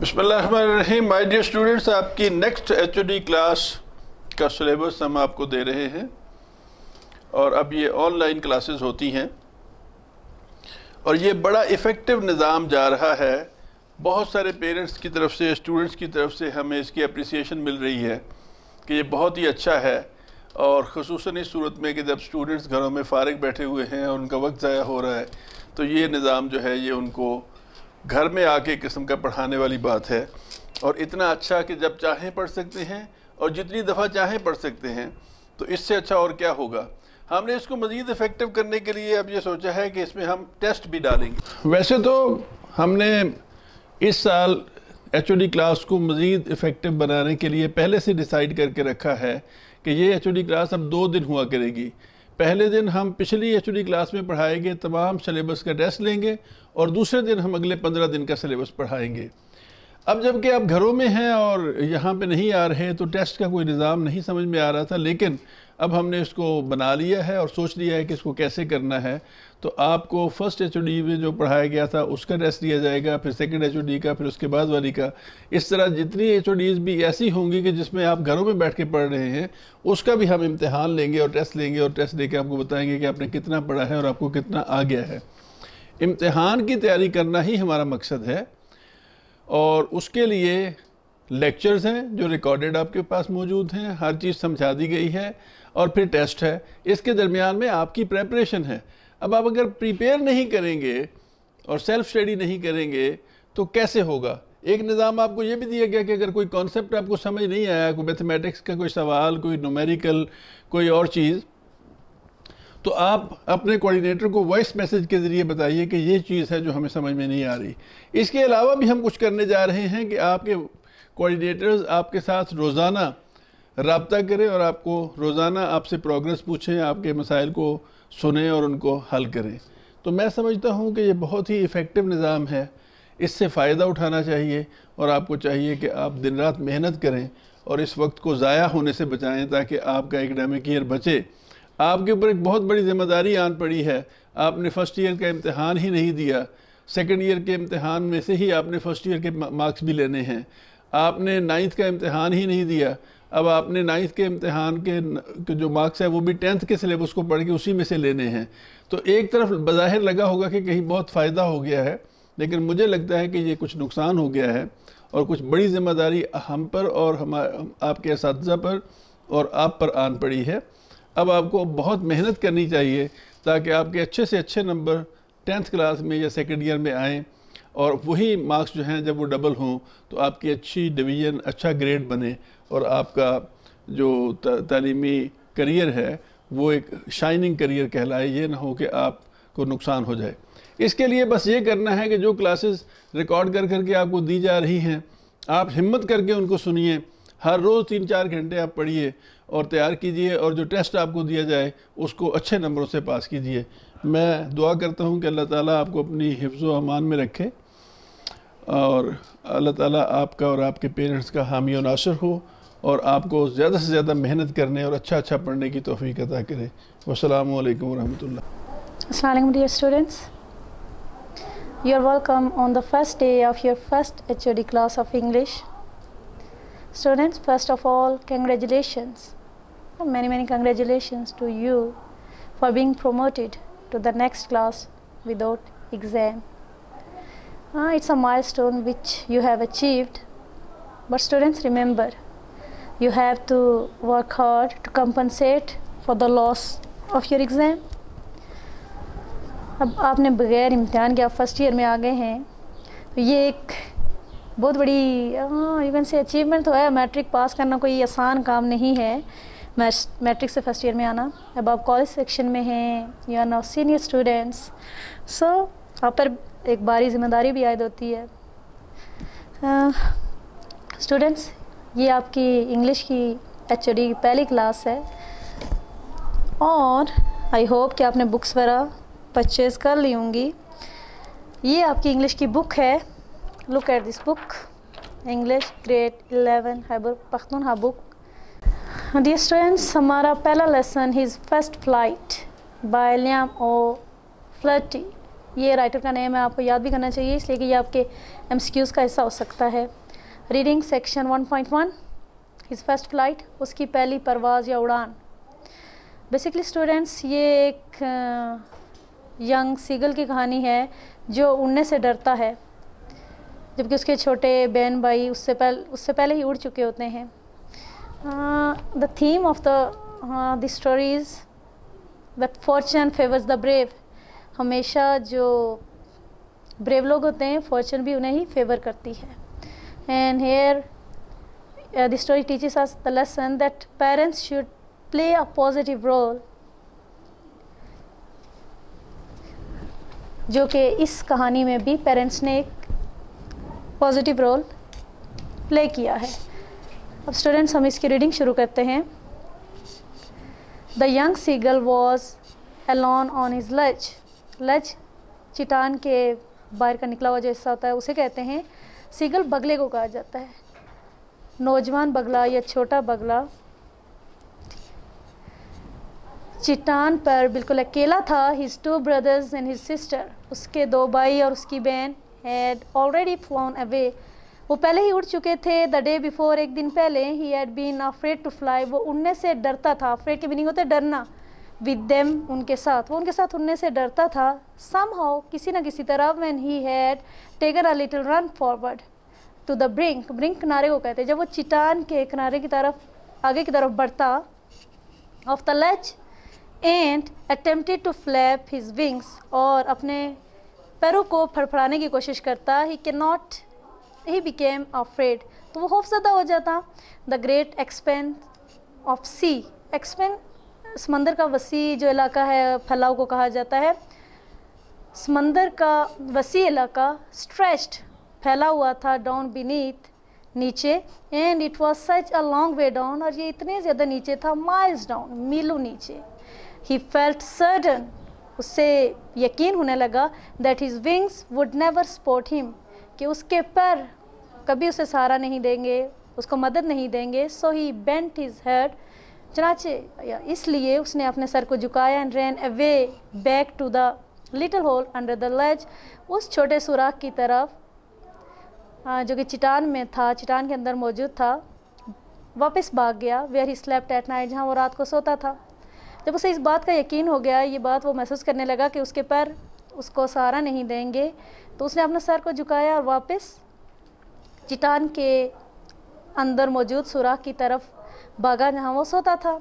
बसमीम my dear students आपकी next H class का सलेबस हम आपको दे रहे हैं और अब ये ऑनलाइन क्लासेस होती हैं और ये बड़ा इफ़ेक्टिव निज़ाम जा रहा है बहुत सारे पेरेंट्स की तरफ से स्टूडेंट्स की तरफ से हमें इसकी अप्रिसिएशन मिल रही है कि ये बहुत ही अच्छा है और खसूस इस सूरत में कि जब स्टूडेंट्स घरों में फारग बैठे हुए हैं और उनका वक्त ज़ाया हो रहा है तो ये निज़ाम जो है ये उनको घर में आके किस्म का पढ़ाने वाली बात है और इतना अच्छा कि जब चाहें पढ़ सकते हैं और जितनी दफ़ा चाहें पढ़ सकते हैं तो इससे अच्छा और क्या होगा हमने इसको मज़ीद इफ़ेक्टिव करने के लिए अब ये सोचा है कि इसमें हम टेस्ट भी डालेंगे वैसे तो हमने इस साल एच क्लास को मज़ीद इफ़ेक्टिव बनाने के लिए पहले से डिसाइड करके रखा है कि ये एच क्लास अब दो दिन हुआ करेगी पहले दिन हम पिछली एच क्लास में पढ़ाए गए तमाम सलेबस का टेस्ट लेंगे और दूसरे दिन हम अगले पंद्रह दिन का सलेबस पढ़ाएंगे अब जबकि आप घरों में हैं और यहाँ पे नहीं आ रहे तो टेस्ट का कोई निज़ाम नहीं समझ में आ रहा था लेकिन अब हमने इसको बना लिया है और सोच लिया है कि इसको कैसे करना है तो आपको फर्स्ट एच में जो पढ़ाया गया था उसका टेस्ट दिया जाएगा फिर सेकेंड एच का फिर उसके बाद वाली का इस तरह जितनी एच भी ऐसी होंगी कि जिसमें आप घरों में बैठ के पढ़ रहे हैं उसका भी हम इम्तहान लेंगे और टेस्ट लेंगे और टेस्ट लेके आपको बताएंगे कि आपने कितना पढ़ा है और आपको कितना आ गया है इम्तहान की तैयारी करना ही हमारा मकसद है और उसके लिए लेक्चर्स हैं जो रिकॉर्डेड आपके पास मौजूद हैं हर चीज़ समझा दी गई है और फिर टेस्ट है इसके दरमियान में आपकी प्रेपरेशन है अब आप अगर प्रिपेयर नहीं करेंगे और सेल्फ स्टडी नहीं करेंगे तो कैसे होगा एक निज़ाम आपको ये भी दिया गया कि अगर कोई कॉन्सेप्ट आपको समझ नहीं आया कोई मैथमेटिक्स का कोई सवाल कोई नोमेरिकल कोई और चीज़ तो आप अपने कोऑर्डिनेटर को वॉइस मैसेज के ज़रिए बताइए कि ये चीज़ है जो हमें समझ में नहीं आ रही इसके अलावा भी हम कुछ करने जा रहे हैं कि आपके कोऑर्डिनेटर्स आपके साथ रोज़ाना रबता करें और आपको रोज़ाना आपसे प्रोग्रेस पूछें आपके मसाइल को सुने और उनको हल करें तो मैं समझता हूँ कि ये बहुत ही इफ़ेक्टिव निज़ाम है इससे फ़ायदा उठाना चाहिए और आपको चाहिए कि आप दिन रात मेहनत करें और इस वक्त को ज़ाया होने से बचाएं ताकि आपका एकेडमिक ईयर बचे आपके ऊपर एक बहुत बड़ी जिम्मेदारी आन पड़ी है आपने फ़र्स्ट ईयर का इम्तहान ही नहीं दिया सेकेंड ईयर के इम्तहान में से ही आपने फ़र्स्ट ईयर के मार्क्स भी लेने हैं आपने नाइन्थ का इम्तहान ही नहीं दिया अब आपने नाइन्थ के इम्तहान के जो मार्क्स है वो भी टेंथ के सिलेबस को पढ़ के उसी में से लेने हैं तो एक तरफ बज़ाहिर लगा होगा कि कहीं बहुत फ़ायदा हो गया है लेकिन मुझे लगता है कि ये कुछ नुकसान हो गया है और कुछ बड़ी जिम्मेदारी हम पर और हम आपके इस पर और आप पर आन पड़ी है अब आपको बहुत मेहनत करनी चाहिए ताकि आपके अच्छे से अच्छे नंबर टेंथ क्लास में या सेकेंड ईयर में आएँ और वही मार्क्स जो हैं जब वो डबल हों तो आपकी अच्छी डिवीज़न अच्छा ग्रेड बने और आपका जो तलीमी करियर है वो एक शाइनिंग करियर कहलाए ये ना हो कि आपको नुकसान हो जाए इसके लिए बस ये करना है कि जो क्लासेस रिकॉर्ड कर करके आपको दी जा रही हैं आप हिम्मत करके उनको सुनिए हर रोज़ तीन चार घंटे आप पढ़िए और तैयार कीजिए और जो टेस्ट आपको दिया जाए उसको अच्छे नंबरों से पास कीजिए मैं दुआ करता हूँ कि अल्लाह ताला आपको अपनी हिफ्ज़ अमान में रखे और अल्लाह ताला आपका और आपके पेरेंट्स का हामी और नासर हो और आपको ज़्यादा से ज़्यादा मेहनत करने और अच्छा अच्छा पढ़ने की तोफ़ी अदा करें वालेकुम वालेकुम वरहमतुल्लाह अस्सलाम students you are welcome on the first day of your first H class of English students first of all congratulation many many congratulation to you for being promoted to the next class without exam it's a milestone which you have achieved but students remember you have to work hard to compensate for the loss of your exam. अब आपने बग़ैर इम्तहान के आप first year में आ गए हैं तो ये एक बहुत बड़ी यू कैन से अचीवमेंट तो है मैट्रिक पास करना कोई आसान काम नहीं है मैट्रिक से फर्स्ट ईयर में आना अब आप कॉलेज सेक्शन में हैं you are now senior students so आप पर एक बारी जिम्मेदारी भी आयद होती है स्टूडेंट्स हाँ, ये आपकी इंग्लिश की एच की पहली क्लास है और आई होप कि आपने बुक्स वगैरह परचेज़ कर ली होंगी ये आपकी इंग्लिश की बुक है look at this book English grade eleven हैबर हा बुक डी स्टूडेंट्स हमारा पहला lesson his first flight by Liam O'Flaherty ये राइटर का नेम है आपको याद भी करना चाहिए इसलिए कि ये आपके एम का हिस्सा हो सकता है reading section 1.1 is first flight उसकी पहली परवाज़ या उड़ान बेसिकली स्टूडेंट्स ये एक यंग सीगल की कहानी है जो उड़ने से डरता है जबकि उसके छोटे बहन भाई उससे पहले उससे पहले ही उड़ चुके होते हैं the theme of the the story fortune favours the brave हमेशा जो ब्रेव लोग होते हैं फॉर्चून भी उन्हें ही फेवर करती है and here uh, the story teaches us the lesson that parents should play a positive role जो कि इस कहानी में भी पेरेंट्स ने एक पॉजिटिव रोल प्ले किया है अब स्टूडेंट्स हम इसकी रीडिंग शुरू करते हैं the young seagull was alone on his ledge ledge चिटान के बाहर का निकला हुआ जो हिस्सा होता है उसे कहते हैं सीगल बगले को कहा जाता है नौजवान बगला या छोटा बगला चिटान पर बिल्कुल अकेला था his two brothers and his sister उसके दो भाई और उसकी बहन हैड ऑलरेडी फ्लोन अवे वो पहले ही उड़ चुके थे द डे बिफोर एक दिन पहले ही had been afraid to fly वो उड़ने से डरता था अफ्रेड के बिनिंग होते डरना विद देम उनके साथ वो उनके साथ उड़ने से डरता था सम हाउ किसी ना किसी तरह when he had taken a little run forward to the brink brink किनारे को कहते हैं जब वो चिटान के किनारे की तरफ आगे की तरफ बढ़ता of the ledge and attempted to flap his wings और अपने पैरों को फड़फड़ाने की कोशिश करता ही के नॉट ही बिकेम अफ्रेड तो वो खौफजदा हो जाता the great expanse of sea expanse समंदर का वसी जो इलाका है फैलाव को कहा जाता है समंदर का वसी इलाका स्ट्रेस्ड फैला हुआ था डाउन बीनीथ नीचे and it was such a long way down और ये इतने ज़्यादा नीचे था माइल्स डाउन मीलू नीचे ही फेल्ट सर्डन उससे यकीन होने लगा that his wings would never support him कि उसके पैर कभी उसे सहारा नहीं देंगे उसको मदद नहीं देंगे so he bent his head चनाचे इसलिए उसने अपने सर को झुकाया and ran away back to the little hole under the ledge उस छोटे सुराख की तरफ जो कि चिटान में था चिटान के अंदर मौजूद था वापस भाग गया where he slept at night जहाँ वो रात को सोता था जब उसे इस बात का यकीन हो गया ये बात वो महसूस करने लगा कि उसके पैर उसको सहारा नहीं देंगे तो उसने अपना सर को झुकाया और वापस चिटान के अंदर मौजूद सुराख की तरफ बागा जहाँ वो सोता था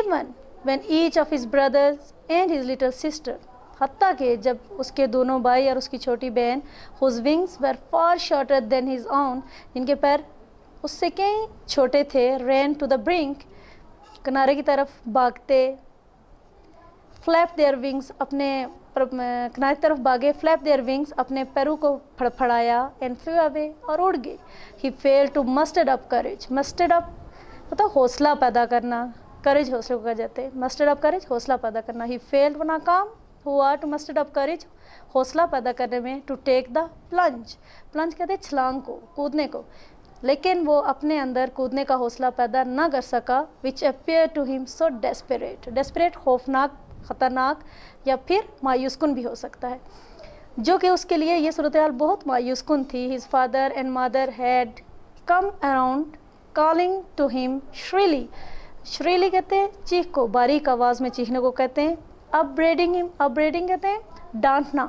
even when each of his brothers and his little sister हती के जब उसके दोनों भाई और उसकी छोटी बहन whose wings were far shorter than his own जिनके पैर उससे कई छोटे थे रैन टू द ब्रिंक किनारे की तरफ भागते फ्लैप देयर विंग्स अपने किनारे की तरफ भागे फ्लैप देयर विंग्स अपने पैरों को फड़फड़ाया एंड फ्लू अवे और उड़ गए he fail to muster up courage muster up होता मतलब हौसला पैदा करना करेज हौसले को कह जाते हैं मस्टर्ड ऑफ करेज हौसला पैदा करना ही फेल्ड बना काम हुआ टू मस्टर्ड ऑफ करेज हौसला पैदा करने में to take the plunge plunge कहते हैं छलांग को कूदने को लेकिन वो अपने अंदर कूदने का हौसला पैदा ना कर सका which appear to him so desperate desperate खौफनाक ख़तरनाक या फिर मायूसकुन भी हो सकता है जो कि उसके लिए ये सूरत बहुत मायूसकुन थी his father and mother had come around calling to him shrilly shrilly कहते हैं चीख को बारीक आवाज़ में चीखने को कहते हैं अपब्रेडिंग हिम अपब्रेडिंग कहते हैं डांटना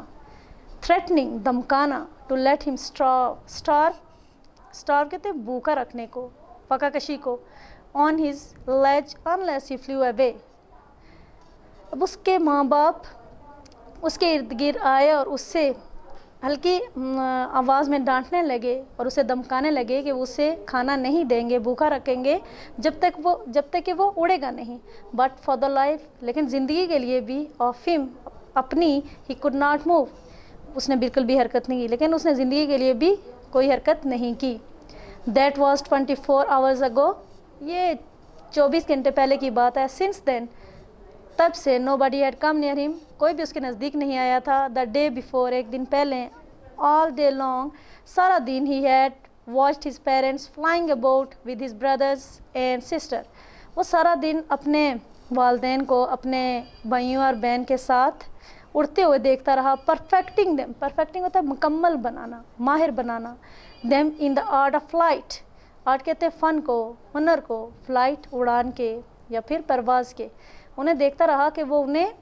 थ्रेटनिंग धमकाना to let him starve starve कहते हैं भूखा रखने को पकाकशी को on his ledge unless he flew away अब उसके माँ बाप उसके इर्द गिर्द आए और उससे हल्की आवाज़ में डांटने लगे और उसे धमकाने लगे कि उसे खाना नहीं देंगे भूखा रखेंगे जब तक वो जब तक कि वो उड़ेगा नहीं बट फॉर द लाइफ लेकिन ज़िंदगी के लिए भी और फिम अपनी ही कुड नाट मूव उसने बिल्कुल भी हरकत नहीं की लेकिन उसने ज़िंदगी के लिए भी कोई हरकत नहीं की that was twenty four hours ago ये चौबीस घंटे पहले की बात है सिंस देन तब से nobody had come near him कोई भी उसके नज़दीक नहीं आया था द डे बिफोर एक दिन पहले ऑल डे लॉन्ग सारा दिन he had watched his parents flying about with his brothers and sister वो सारा दिन अपने वालदेन को अपने भाइयों और बहन के साथ उड़ते हुए देखता रहा परफेक्टिंग देम परफेक्टिंग होता है मुकम्मल बनाना माहिर बनाना them in the art of flight art कहते हैं फ़न को हुनर को फ्लाइट उड़ान के या फिर परवाज़ के उन्हें देखता रहा कि वो उन्हें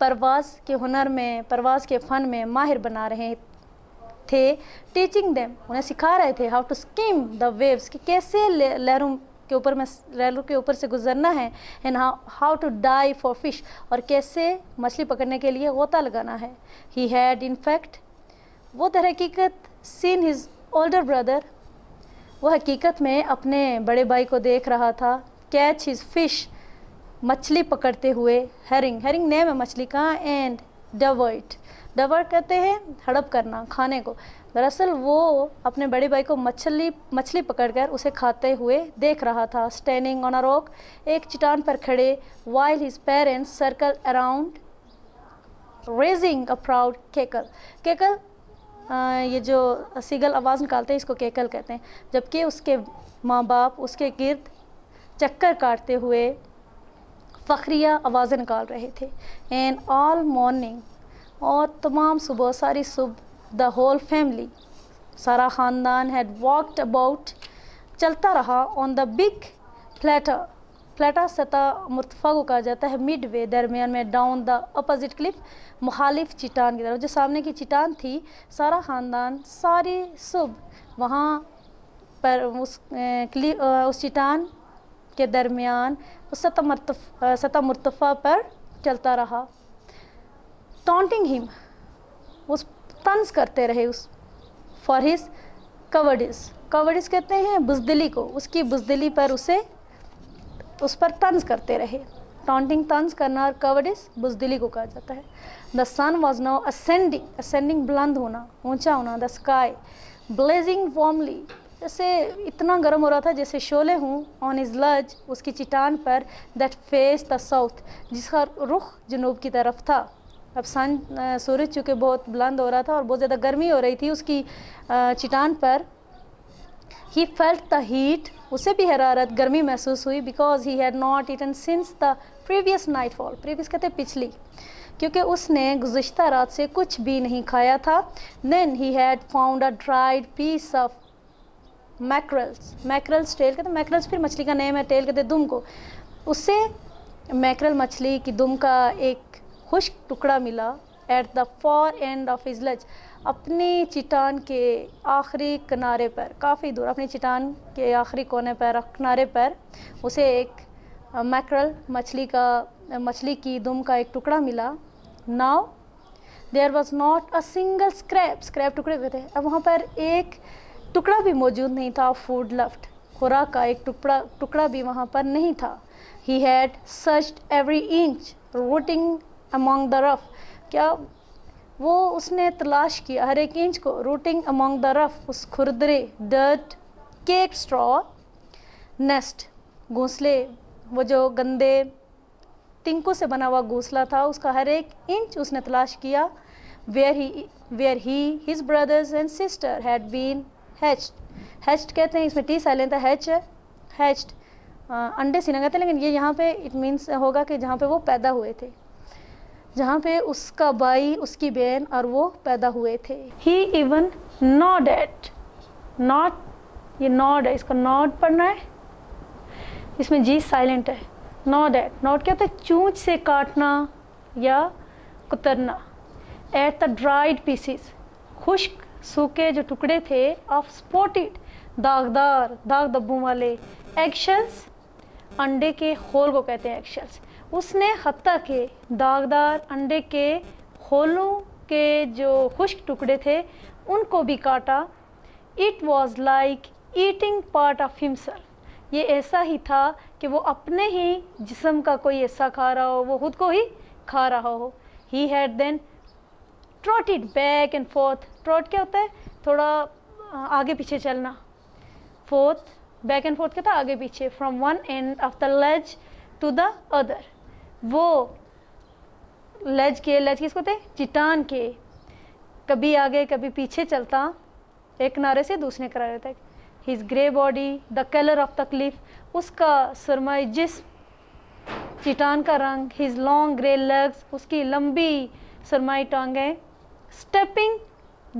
परवाज़ के हुनर में परवाज़ के फ़न में माहिर बना रहे थे टीचिंग देम उन्हें सिखा रहे थे how to skim the waves कि कैसे लहरों के ऊपर में लहरों के ऊपर से गुजरना है and how to dive for fish और कैसे मछली पकड़ने के लिए गोता लगाना है ही हैड इन फैक्ट वो तर हकीकत सीन हिज ओल्डर ब्रदर वो हकीकत में अपने बड़े भाई को देख रहा था कैच हिज फिश मछली पकड़ते हुए हेरिंग हेरिंग नेम है मछली का एंड डवर्ट डवर्ट कहते हैं हड़प करना खाने को दरअसल वो अपने बड़े भाई को मछली मछली पकड़कर उसे खाते हुए देख रहा था स्टैंडिंग ऑन अ रॉक एक चटान पर खड़े while his parents circle around raising a proud cackle cackle ये जो सीगल आवाज़ निकालते हैं इसको केकल कहते हैं जबकि उसके माँ बाप उसके गिर्द चक्कर काटते हुए फ़खरिया आवाज़ें निकाल रहे थे एंड ऑल मॉर्निंग और तमाम सुबह सारी सुबह द होल फैमिली सारा ख़ानदान हैड वॉकड अबाउट चलता रहा on the big flat flat सतह मुतफ़ा को कहा जाता है मिड वे दरमियान में डाउन द अपोजिट क्लिफ मुखालिफ चिटान की तरफ जो सामने की चिटान थी सारा ख़ानदान सारी सुबह वहाँ पर उस क्लिफ eh, eh, उस चिटान के दरमियान सतह मरतफ़ा पर चलता रहा टॉन्टिंग हिम उस तंज करते रहे उस फॉर हिज कवर्डिस कवर्डिस कहते हैं बुजदिली को उसकी बुजदिली पर उसे उस पर तंज करते रहे टॉन्टिंग तंज करना और कवर्डिस बुजदिली को कहा जाता है the sun was now ascending ascending बुलंद होना ऊंचा होना द स्काई ब्लेजिंग वॉमली जैसे इतना गर्म हो रहा था जैसे शोले हूँ ऑन इज लज उसकी चिटान पर दैट फेस द साउथ जिसका रुख जनूब की तरफ था अब सन सूरज चूँकि बहुत बुलंद हो रहा था और बहुत ज़्यादा गर्मी हो रही थी उसकी चिटान पर ही फेल्ट द हीट उसे भी हरारत गर्मी महसूस हुई because he had not eaten since the previous nightfall previous कहते पिछली क्योंकि उसने गुज्तर रात से कुछ भी नहीं खाया था then he had found a dried piece of mackerel's mackerel's tail कहते तो मैक्रल्स फिर मछली का नेम है टेल कहते दुम को उससे मैक्रल मछली की दुम का एक खुश्क टुकड़ा मिला at the far end of his ledge अपने चिटान के आखिरी किनारे पर काफ़ी दूर अपने चिटान के आखिरी कोने पर किनारे पर उसे एक मैक्रल मछली का मछली की दुम का एक टुकड़ा मिला now there was not a single scrap scrap टुकड़े कहते हैं अब वहाँ पर एक टुकड़ा भी मौजूद नहीं था फूड लफ्ट खुराक का एक टुकड़ा टुकड़ा भी वहाँ पर नहीं था he had searched every inch rooting among the rough क्या वो उसने तलाश किया हर एक इंच को रूटिंग अमोंग द रफ उस खुरदरे डर्ट केक स्ट्रॉ नेस्ट घोंसले वो जो गंदे तिंकू से बना हुआ घोंसला था उसका हर एक इंच उसने तलाश किया where he where he his brothers and sister had been hatched hatched कहते हैं इसमें टी साइलेंट है हैच है हैच्ड अंडे सीना कहते हैं लेकिन ये यहाँ पे इट मीन्स होगा कि जहाँ पे वो पैदा हुए थे जहाँ पे उसका भाई उसकी बहन और वो पैदा हुए थे he even gnawed at not ये नॉड है इसको नॉड पढ़ना है इसमें जी साइलेंट है नॉट एट नॉट क्या होता है चूँच से काटना या कुतरना एट द ड्राइड पीसीस खुश्क सूखे जो टुकड़े थे ऑफ स्पोटिड दागदार दाग दब्बों वाले एक्शल्स अंडे के होल को कहते हैं एक्शल्स उसने हत्या के दागदार अंडे के होलों के जो खुश्क टुकड़े थे उनको भी काटा it was like eating part of himself ये ऐसा ही था कि वो अपने ही जिसम का कोई ऐसा खा रहा हो वो खुद को ही खा रहा हो he had then trotted back and forth trot क्या होता है थोड़ा आगे पीछे चलना फोर्थ बैक एंड फोर्थ क्या था आगे पीछे from one end of the ledge to the other वो लेज के लेज किसको थे चिटान के कभी आगे कभी पीछे चलता एक किनारे से दूसरे किनारे तक his grey body the colour of तकलीफ उसका सरमाई जिस चिटान का रंग हिज लॉन्ग ग्रे लेग्स उसकी लंबी सरमाई टांगें स्टेपिंग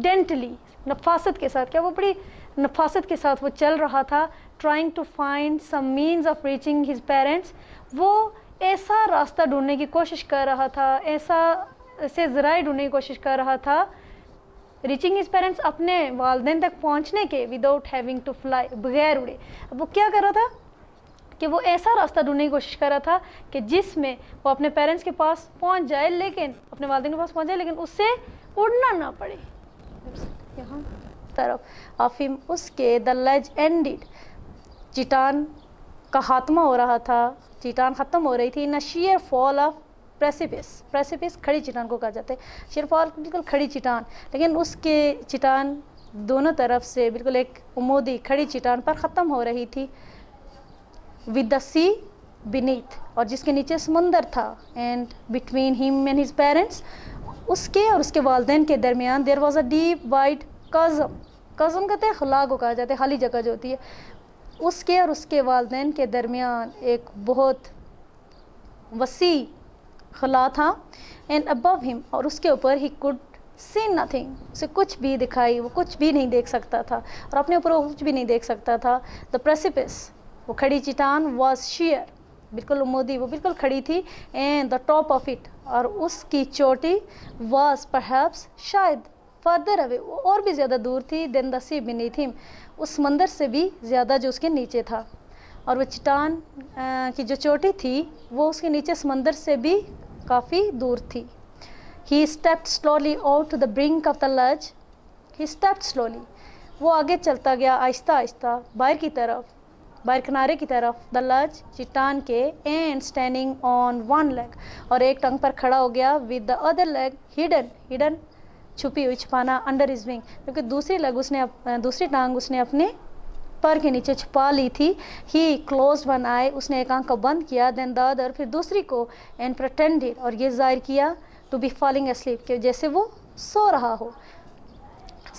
डेंटली नफासत के साथ क्या वो बड़ी नफासत के साथ वो चल रहा था trying to find some means of reaching his parents वो ऐसा रास्ता ढूंढने की कोशिश कर रहा था ऐसा ऐसे ज़राए ढूंढने की कोशिश कर रहा था रीचिंग हिज पेरेंट्स अपने वालदे तक पहुँचने के विदाउट हैविंग टू फ्लाई बगैर उड़े अब वो क्या कर रहा था कि वो ऐसा रास्ता ढूंढने की कोशिश कर रहा था कि जिसमें वो अपने पेरेंट्स के पास पहुंच जाए लेकिन अपने वालदेन के पास पहुंच जाए लेकिन उससे उड़ना ना पड़े यहाँ तरफ अफीम उसके द लेज एंडिड चिटान का खात्मा हो रहा था चिटान ख़त्म हो रही थी in sheer fall of precipice precipice खड़ी चिटान को कहा जाता है शेयर फॉल बिल्कुल खड़ी चिटान लेकिन उसके चिटान दोनों तरफ से बिल्कुल एक उमोदी खड़ी चिटान पर ख़त्म हो रही थी विद द सी बीनीथ और जिसके नीचे समंदर था and between him and his parents उसके और उसके वालदेन के दरमियान there was a deep wide chasm chasm कहते हैं खला को कहा जाता है खाली जगह जो होती है उसके और उसके वालदेन के दरमियान एक बहुत वसी खला था एंड अबव हिम और उसके ऊपर ही कुड सी नथिंग उसे कुछ भी दिखाई वो कुछ भी नहीं देख सकता था और अपने ऊपर वो कुछ भी नहीं देख सकता था द प्रेसिपिस वो खड़ी चिटान वॉज शेयर बिल्कुल उमोदी वो बिल्कुल खड़ी थी and the top of it और उसकी चोटी वॉज परहैप्स शायद फर्दर अवे और भी ज़्यादा दूर थी देन द सी बिनी थी उस मंदिर से भी ज़्यादा जो उसके नीचे था और वो चट्टान की जो चोटी थी वो उसके नीचे समंदर से भी काफ़ी दूर थी he step slowly out to the brink of the ledge he step slowly वो आगे चलता गया आहिस्ता आहिस्ता बाहर की तरफ बाहर किनारे की तरफ द लज चिटान के and standing on one leg और एक टंग पर खड़ा हो गया with the other leg hidden hidden छुपी हुई छुपाना अंडर इज विंग क्योंकि दूसरी लेग उसने अप, दूसरी टांग उसने अपने पर के नीचे छुपा ली थी ही क्लोज वन आए उसने एक आंख को बंद किया देन द अदर फिर दूसरी को एंड प्रटेंडेड और ये जाहिर किया टू बी फॉलिंग स्लीप के जैसे वो सो रहा हो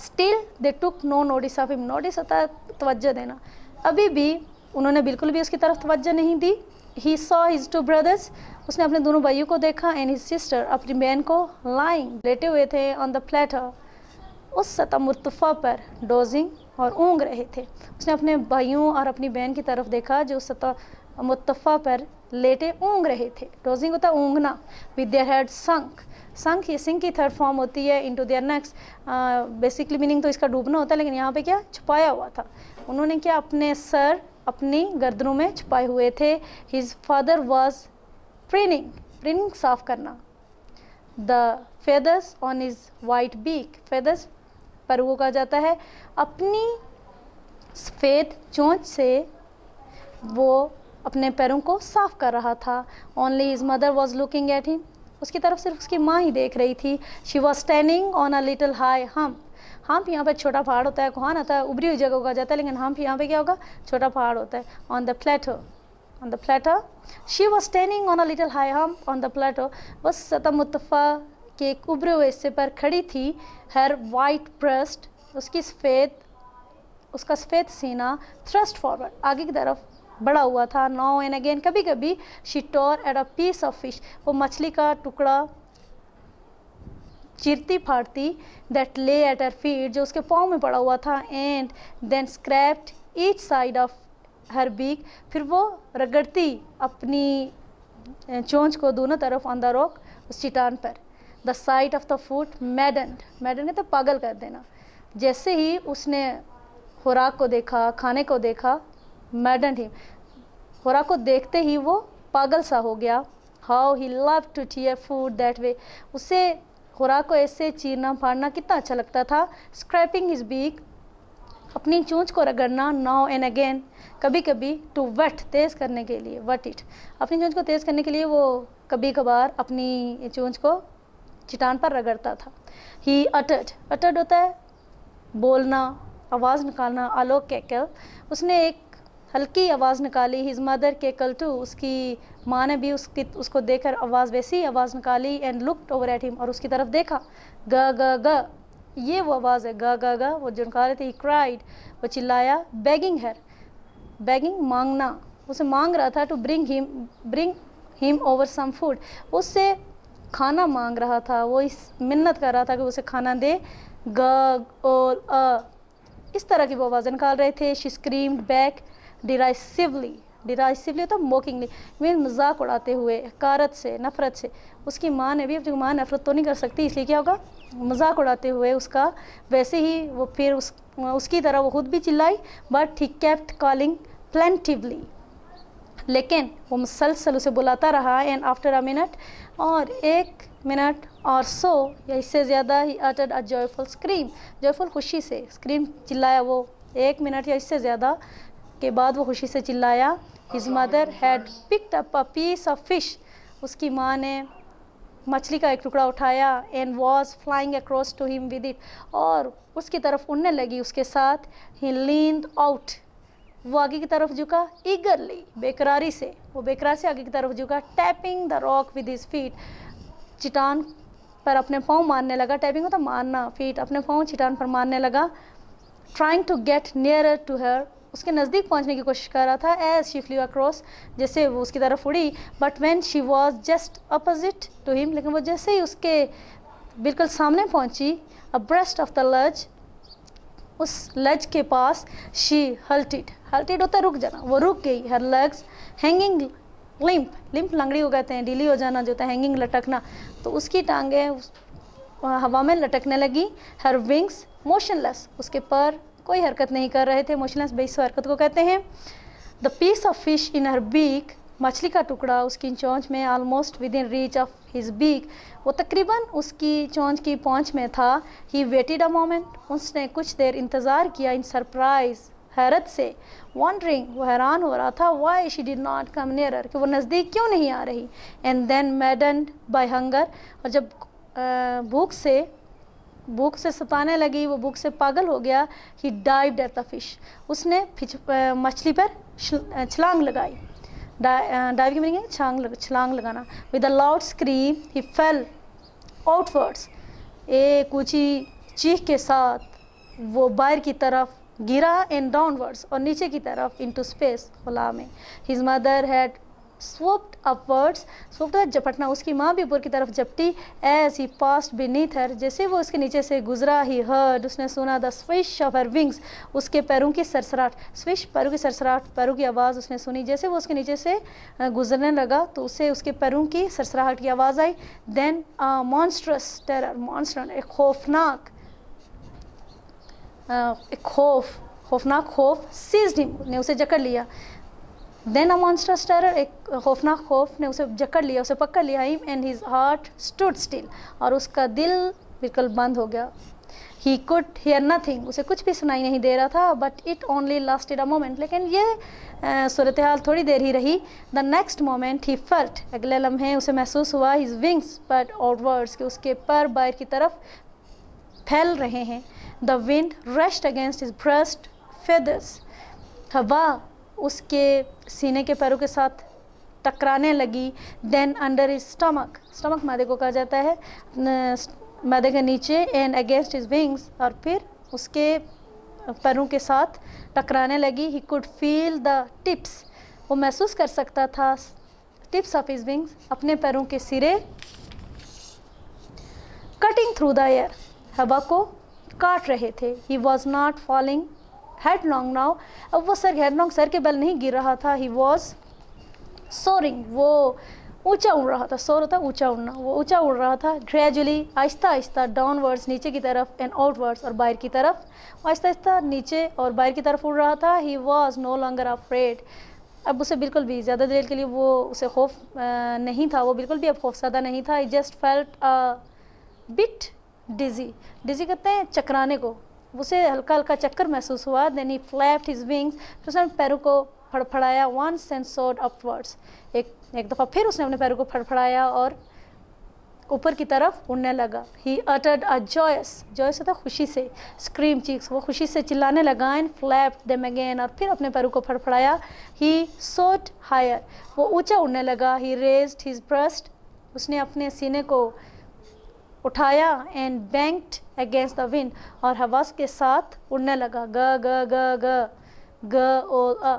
still they took no notice of him notice होता है तवज्जो देना अभी भी उन्होंने बिल्कुल भी उसकी तरफ तवज्जो नहीं दी he saw his two brothers उसने अपने दोनों भाइयों को देखा एंड हिज सिस्टर अपनी बहन को लाइंग लेटे हुए थे ऑन द फ्लैट उस सतह मुतफ़ा पर डोजिंग और ऊँग रहे थे उसने अपने भाइयों और अपनी बहन की तरफ देखा जो सतह मुतफ़ा पर लेटे ऊँग रहे थे डोजिंग होता है ऊँगना with their head sunk sunk ये सिंह की थर्ड फॉर्म होती है into their necks basically meaning तो इसका डूबना होता है लेकिन यहाँ पे क्या छुपाया हुआ था उन्होंने क्या अपने सर अपनी गर्दनों में छुपाए हुए थे his father was preening preening साफ करना the feathers on his white beak feathers पर वो कहा जाता है अपनी सफ़ेद चोंच से वो अपने पैरों को साफ कर रहा था only his mother was looking at him उसकी तरफ सिर्फ उसकी माँ ही देख रही थी she was standing on a little high hum hump हाँ, यहाँ पर छोटा पहाड़ होता है कुहान आता है उभरी हुई जगह उगा जाता है लेकिन हम्प हाँ, यहाँ पे क्या होगा छोटा पहाड़ होता है on the plateau on the platter. She was standing on a little high hump on the plateau. वह सतमुतफ़ा के एक उभरे हुए हिस्से पर खड़ी थी हर वाइट ब्रस्ट उसकी सफ़ेद उसका सफ़ेद सीना थ्रस्ट फॉरवर्ड आगे की तरफ बड़ा हुआ था नाउ एंड अगेन कभी कभी she tore at a piece of fish वो मछली का टुकड़ा चिरती फाड़ती that lay at her feet जो उसके पाँव में पड़ा हुआ था and then scraped each side of her beak फिर वो रगड़ती अपनी चोंच को दोनों तरफ ऑन द रॉक उस चिटान पर the sight of the food madden madden तो पागल कर देना जैसे ही उसने खुराक को देखा खाने को देखा मैडन ही खुराक को देखते ही वो पागल सा हो गया how he love to tear food that way उसे खुराक को ऐसे चीरना फाड़ना कितना अच्छा लगता था स्क्रैपिंग इज बीक अपनी चूँच को रगड़ना नाउ एंड अगेन कभी कभी टू वट तेज़ करने के लिए वट इट अपनी चूँच को तेज़ करने के लिए वो कभी कभार अपनी चूँच को चिटान पर रगड़ता था ही अटड अटड होता है बोलना आवाज़ निकालना आलोक कैकल उसने एक हल्की आवाज़ निकाली हिज मदर के कल टू तो उसकी माँ ने भी उसकी उसको देखकर आवाज़ वैसी आवाज़ निकाली and looked over at him और उसकी तरफ देखा ग ग ग ये वो आवाज़ है ग ग ग वो जो निकाल रहे थे क्राइड वो चिल्लाया बैगिंग है बैगिंग मांगना उसे मांग रहा था to bring him bring him over some food उससे खाना मांग रहा था वो इस मिन्नत कर रहा था कि उसे खाना दे ग और अ इस तरह की वो आवाज़ें निकाल रहे थे she screamed back derisively derisively तो मोकिंगली मीन मजाक उड़ाते हुए कारत से नफ़रत से उसकी माँ ने भी अपनी माँ नफ़रत तो नहीं कर सकती इसलिए क्या होगा मजाक उड़ाते हुए उसका वैसे ही वो फिर उस उसकी तरह वो खुद भी चिल्लाई but he kept calling plaintively लेकिन वो मुसलसल उसे बुलाता रहा एंड आफ्टर अ मिनट और एक मिनट और सो या इससे ज़्यादा ही अटेड अ जॉयफुल स्क्रीम जॉयफुल खुशी से स्क्रीम चिल्लाया वो एक मिनट या इससे ज़्यादा के बाद वो खुशी से चिल्लाया his mother had picked up a piece of fish उसकी माँ ने मछली का एक टुकड़ा उठाया and was flying across to him with it और उसकी तरफ उड़ने लगी उसके साथ ही लीन आउट वो आगे की तरफ झुका ईगरली बेकरारी से वो बेकरार से आगे की तरफ झुका tapping the rock with his feet चिटान पर अपने पाँव मारने लगा टैपिंग होता तो मारना फीट अपने पाँव चिटान पर मारने लगा trying to get near to her उसके नज़दीक पहुंचने की कोशिश कर रहा था एज शी फ्लू अक्रॉस जैसे वो उसकी तरफ उड़ी but when she was just opposite to him लेकिन वो जैसे ही उसके बिल्कुल सामने पहुंची अ ब्रेस्ट ऑफ द लज उस लज के पास शी हल्टिड हल्टिड होता रुक जाना वो रुक गई her legs hanging limp limp लंगड़ी हो कहते हैं डीली हो जाना जो था हैंगिंग लटकना तो उसकी टांगें हवा में लटकने लगी हर विंग्स मोशनलेस उसके पर कोई हरकत नहीं कर रहे थे मोशनस बेस हरकत को कहते हैं the piece of fish in her beak मछली का टुकड़ा उसकी चौंच में almost within reach of his beak वो तकरीबन उसकी चौंच की पहुंच में था ही वेटेड अ मोमेंट उसने कुछ देर इंतज़ार किया इन सरप्राइज़ हैरत से वॉन्डरिंग वो हैरान हो रहा था why she did not come nearer कि वो नज़दीक क्यों नहीं आ रही and then madden by hunger और जब भूख से भूख से सताने लगी वो भूख से पागल हो गया he dive at the fish उसने फिच मछली पर छलांग लगाई डाइव की मीनिंग छलांग लग, छलांग लगाना with a loud scream he fell outwards एक ऊँची चीख के साथ वो बाहर की तरफ गिरा एंड डाउनवर्ड्स और नीचे की तरफ इनटू स्पेस खुला में his mother had swooped upwards swooped झपटना उसकी माँ भी ऊपर की तरफ झपटी as he passed beneath her जैसे वो उसके नीचे से गुजरा ही हर्ड उसने सुना the swish of her wings उसके पैरों की सरसराहट स्विश पैरों की सरसराहट पैरों की आवाज़ उसने सुनी जैसे वो उसके नीचे से गुजरने लगा तो उसे उसके पैरों की सरसराहट की आवाज़ आई देन मॉन्स्ट्रस टेरर मॉन्स्टर एक खौफनाक एक खौफ खौफनाक खौफ सीज्ड हिम ने उसे जकड़ लिया देन अ मॉन्स्टर स्टरर एक खौफनाक खौफ ने उसे जकड़ लिया उसे पकड़ लिया him and his heart stood still और उसका दिल बिल्कुल बंद हो गया ही कुड हेयर नथिंग उसे कुछ भी सुनाई नहीं दे रहा था but it only lasted a moment लेकिन ये सूरत हाल थोड़ी देर ही रही द नेक्स्ट मोमेंट ही फर्ट अगले लम्हे उसे महसूस हुआ हिज विंग्स बट आउटवर्ड्स कि उसके पर बाहर की तरफ फैल रहे हैं the wind rushed against his breast feathers हवा उसके सीने के पैरों के साथ टकराने लगी then under his stomach stomach मैदे को कहा जाता है मैदे के नीचे एंड अगेंस्ट इज विंग्स और फिर उसके पैरों के साथ टकराने लगी he could feel the tips वो महसूस कर सकता था टिप्स ऑफ इज विंग्स अपने पैरों के सिरे कटिंग थ्रू द एयर हवा को काट रहे थे he was not falling headlong now अब वो सर हेड लॉन्ग सर के बल नहीं गिर रहा था ही वॉज सोरिंग वो ऊंचा उड़ रहा था सोर होता ऊंचा उड़ना वो ऊंचा उड़ रहा था ग्रेजुअली आहिस्ता आहिस्ता डाउनवर्ड्स नीचे की तरफ एंड आउटवर्ड्स और बाहर की तरफ आहिस्ता आहिस्ता नीचे और बाहर की तरफ उड़ रहा था he was no longer afraid अब उसे बिल्कुल भी ज़्यादा देर के लिए वो उसे खौफ नहीं था वो बिल्कुल भी अब खौफसदा नहीं था I just felt bit dizzy dizzy कहते हैं चकराने को उसे हल्का हल्का चक्कर महसूस हुआ then he flapped his wings फिर उसने पैरों को फड़फड़ाया वन सेंस सोड अपवर्ड्स एक एक दफ़ा फिर उसने अपने पैरों को फड़फड़ाया और ऊपर की तरफ उड़ने लगा he uttered a joyous joyous होता खुशी से स्क्रीम चीक्स वो खुशी से चिल्लाने लगा एंड फ्लैप देम अगेन और फिर अपने पैरों को फड़फड़ाया ही सोट हायर वो ऊंचा उड़ने लगा ही रेज्ड हिज ब्रस्ट उसने अपने सीने को उठाया and banked against the wind और हवास के साथ उड़ने लगा ग ग ग ग ग ओ अ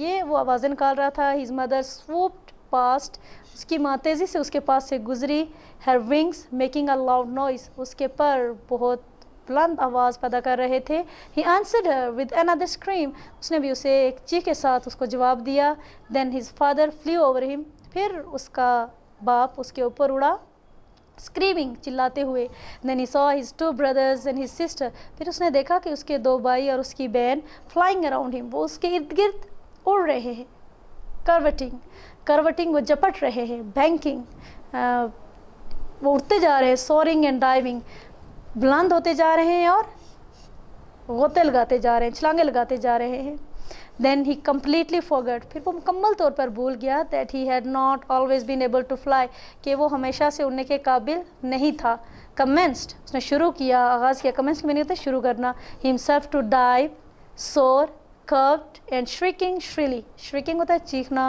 ये वो आवाज़ निकाल रहा था हिज मदर स्वूप्ड पास्ट उसकी माँ तेज़ी से उसके पास से गुजरी her wings making a loud noise उसके पर बहुत बुलंद आवाज़ पैदा कर रहे थे he answered with another scream उसने भी उसे एक ची के साथ उसको जवाब दिया then his father flew over him फिर उसका बाप उसके ऊपर उड़ा स्क्रीमिंग चिल्लाते हुए then he saw his two brothers and his sister फिर उसने देखा कि उसके दो भाई और उसकी बहन फ्लाइंग अराउंड हिम वो उसके इर्द गिर्द उड़ रहे हैं करवटिंग करवटिंग वो जपट रहे हैं बैंकिंग वो उड़ते जा रहे हैं सोरिंग एंड डाइविंग बुलंद होते जा रहे हैं और गोते लगाते जा रहे हैं छलांगे लगाते जा रहे हैं देन ही कम्प्लीटली फॉरगट फिर वो मुकम्मल तौर पर भूल गया that he had not always been able to fly कि वो हमेशा से उड़ने के काबिल नहीं था कमेंस्ड उसने शुरू किया आगाज़ किया कमेंस मैंने कहते शुरू करना himself to dive soar curved and shrieking shrilly shrieking होता है चीखना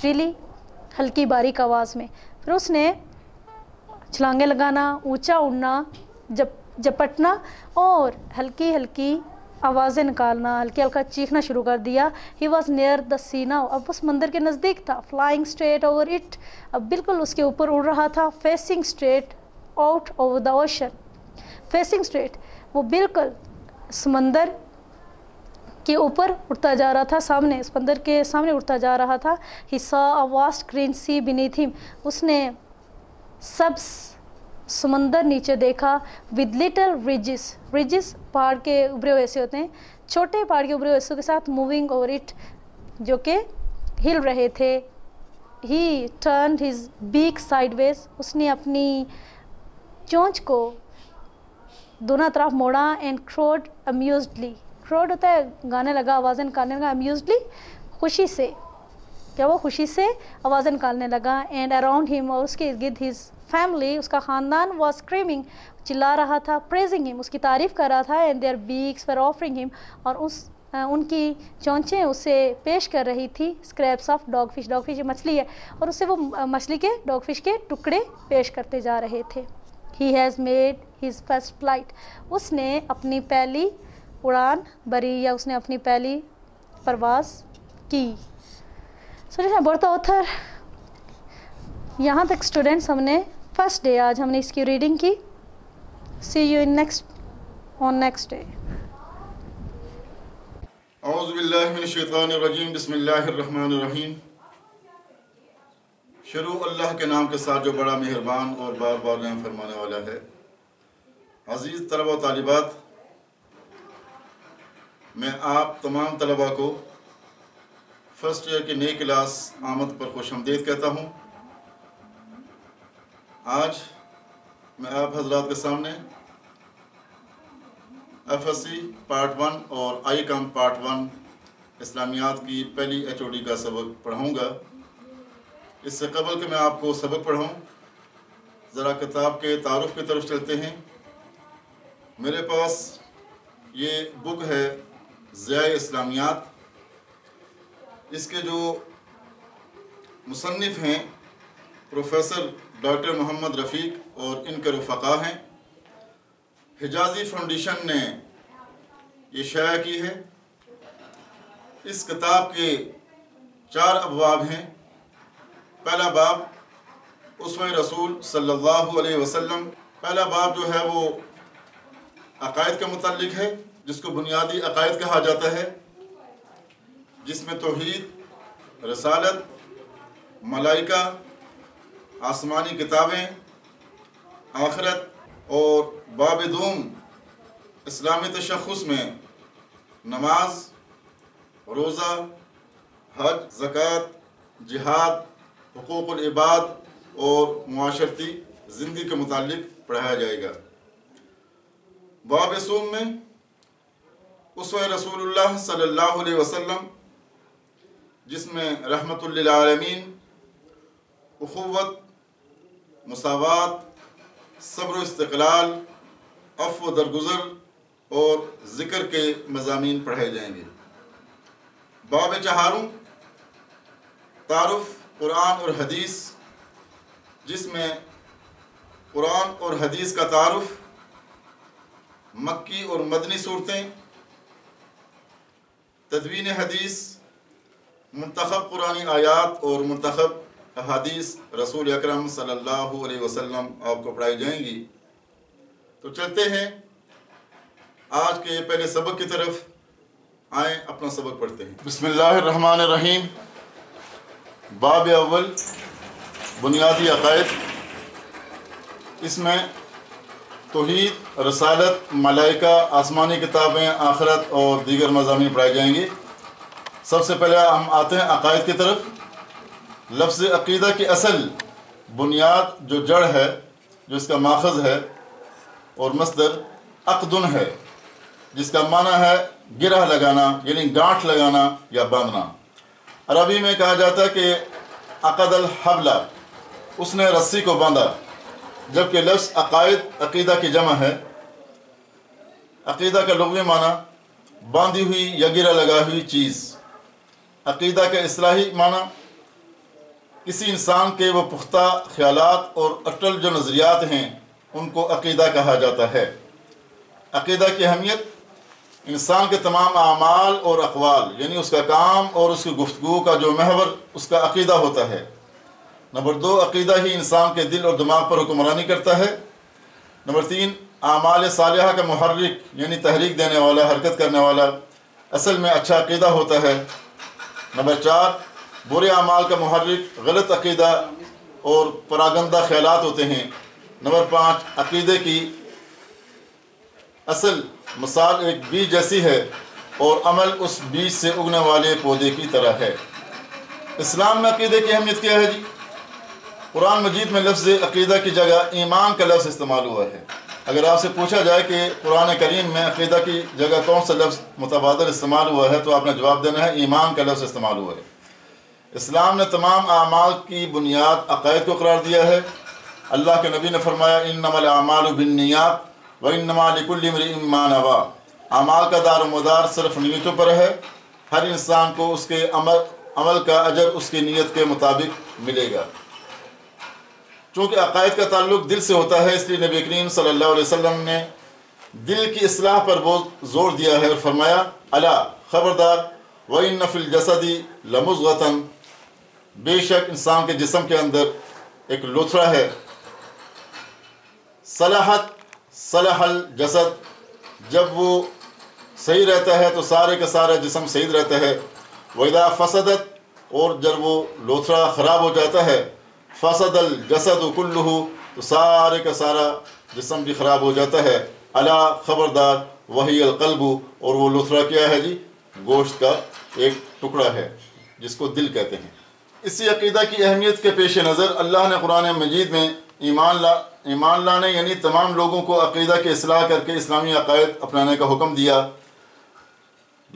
श्रीली हल्की बारीक आवाज़ में फिर उसने छलांगे लगाना ऊंचा उड़ना जप जपटना और हल्की हल्की आवाज़ें निकालना हल्का हल्का चीखना शुरू कर दिया ही वॉज़ नियर द सीना अब वो समंदर के नज़दीक था फ्लाइंग स्ट्रेट ओवर इट अब बिल्कुल उसके ऊपर उड़ रहा था facing straight out over the ocean facing straight वो बिल्कुल समंदर के ऊपर उड़ता जा रहा था सामने समंदर के सामने उड़ता जा रहा था he saw a vast green sea beneath him उसने सब्स समंदर नीचे देखा विद लिटल रिजिस रिजिस पहाड़ के उभरे हुए ऐसे होते हैं छोटे पहाड़ के उभरे हुए के साथ मूविंग ओवर इट जो कि हिल रहे थे he turn his beak sideways उसने अपनी चोंच को दोनों तरफ मोड़ा एंड क्रोड अम्यूजली क्रोड होता है गाने लगा आवाज़न निकालने लगा अम्यूजली खुशी से क्या वो खुशी से आवाज़न निकालने लगा एंड अराउंड हिम और उसके गिर्द हिज फैमिली उसका ख़ानदान वॉज स्क्रीमिंग चिल्ला रहा था प्रेजिंग हिम उसकी तारीफ़ कर रहा था and their beaks for offering him और उस उनकी चौंचे उसे पेश कर रही थी scraps of dogfish dogfish मछली है और उससे वो मछली के डॉग फिश के टुकड़े पेश करते जा रहे थे he has made his first flight उसने अपनी पहली उड़ान भरी या उसने अपनी पहली परवाज की सो जैसे बढ़ता ऑथर यहाँ तक स्टूडेंट्स हमने फर्स्ट डे आज हमने इसकी रीडिंग की see you in next on next day أعوذ بالله من الشیطان الرجیم بسم اللہ الرحمن الرحیم کے نام के नाम के साथ जो बड़ा मेहरबान और बार बार والا फरमाने वाला है अजीज़ तलबा میں آپ आप طلبہ کو को फ़र्स्ट ईयर نئی नई क्लास आमद पर खुश कहता हूँ आज मैं आप हजरात के सामने F S C part one और आई कम पार्ट वन इस्लामियात की पहली एच ओ डी का सबक पढ़ाऊँगा इससे कबल कि मैं आपको सबक पढ़ाऊँ ज़रा किताब के तारफ़ की तरफ चलते हैं मेरे पास ये बुक है ज़िया इस्लामियात इसके जो मुसनफ़ हैं प्रोफेसर डॉक्टर मोहम्मद रफ़ीक और इनके रफ़ा हैं हिजाजी फाउंडेशन ने ये शाया की है इस किताब के चार अबवाब हैं पहला बाब उसमें रसूल सल्लल्लाहु अलैहि वसल्लम पहला बाब जो है वो अकायद के मतलब है जिसको बुनियादी अकायद कहा जाता है जिसमें तोहद रसालत मलाइका आसमानी किताबें आखरत और बाब दूम इस्लामी तशखस में नमाज रोज़ा हज जक़ात जिहाद इबाद और माशरती ज़िंदगी के मुतालिक पढ़ाया जाएगा बाब सूम में उस रसूल सल्ला वसम जिसमें रहमतमीन अखवत मसावत सब्र इस्तलाल अफ व दरगुजर और ज़िक्र के मजामी पढ़ाए जाएंगे बाब चहारों तारफ़ कुरान और हदीस जिसमें कुरान और हदीस का तारफ़ मक्की और मदनी सूरतें तदवीन हदीस मंतखब कुरानी आयात और मंतखब अहादीस रसूल अक्रम सल्लल्लाहु वसल्लम आपको पढ़ाई जाएंगी तो चलते हैं आज के पहले सबक की तरफ आए अपना सबक पढ़ते हैं बसमान रहीम बाब अव्वल बुनियादी अकायद इसमें तोहद रसालत मलाइका आसमानी किताबें आखरत और दीगर मजामी पढ़ाई जाएंगी सबसे पहले हम आते हैं अकायद की तरफ लफ्ज़ अक़ीदा की असल बुनियाद जो जड़ है जो इसका माखज़ है और मस्तर अकदन है जिसका माना है गिरह लगाना यानी गांठ लगाना या बांधना अरबी में कहा जाता है कि अकदल हबला उसने रस्सी को बांधा जबकि लफ्स अकायद अकीदा की जमा है अकीदा का लगी माना बांधी हुई या गिरा लगा हुई चीज़ अकीदा का असलाही माना किसी इंसान के वो पुख्ता ख्याल और अटल जो नज़रियात हैं उनको अकीदा कहा जाता है अकीदा की अहमियत इंसान के तमाम अमाल और अकवाल यानी उसका काम और उसकी गुफ्तु का जो महवर उसका अकीदा होता है नंबर दो अकीदा ही इंसान के दिल और दिमाग पर हुक्मरानी करता है नंबर तीन आमाल साल का महरिक यानी तहरीक देने वाला हरकत करने वाला असल में अच्छा अकीदा होता है नंबर चार बुरे अमाल का महरिक गलत अकीदा और परागंदा ख्याल होते हैं नंबर पाँच अकीदे की असल मसाल एक बीज जैसी है और अमल उस बीज से उगने वाले पौधे की तरह है इस्लाम में अकीदे की अहमियत क्या है जी कुरान मजीद में लफ्ज़ अकीदा की जगह ईमान का लफ्ज़ इस्तेमाल हुआ है अगर आपसे पूछा जाए कि कुरान करीम में अकीदा की जगह कौन सा लफ्ज़ मुतबादल इस्तेमाल हुआ है तो आपने जवाब देना है ईमान का लफ्ज़ इस्तेमाल हुआ है इस्लाम ने तमाम आमाल की बुनियाद अक़ैद को करार दिया है अल्लाह के नबी ने फरमाया इन नमल बिनयात व इन नमालिकुलमानवा आमाल का दार मदार सिर्फ नीयतों पर है हर इंसान को उसके अमल अमल का अजर उसकी नीयत के मुताबिक मिलेगा चूँकि अकायद का ताल्लुक दिल से होता है इसलिए नबी करीम सल्लल्लाहु अलैहि वसल्लम ने दिल की असलाह पर बहुत ज़ोर दिया है और फरमाया अला ख़बरदार व इन नफिल जसदी लमुज़तन बेशक इंसान के जिसम के अंदर एक लुथरा है सलाहत सलाहल जसद जब वो सही रहता है तो सारे का सारा जिसम सही रहता है वैदा फसदत और जब वो लोथरा ख़राब हो जाता है फसदल जसद कुल्लू तो सारे का सारा जिसम भी ख़राब हो जाता है अला ख़बरदार वही अलकलबू और वो लोथरा क्या है जी गोश्त का एक टुकड़ा है जिसको दिल कहते हैं इसी अकीदा की अहमियत के पेश नज़र अल्लाह ने कुरान मजीद में ईमान ला ईमान लाने यानी तमाम लोगों को अकीदा के असलाह करके इस्लामी अकायद अपनाने का हुक्म दिया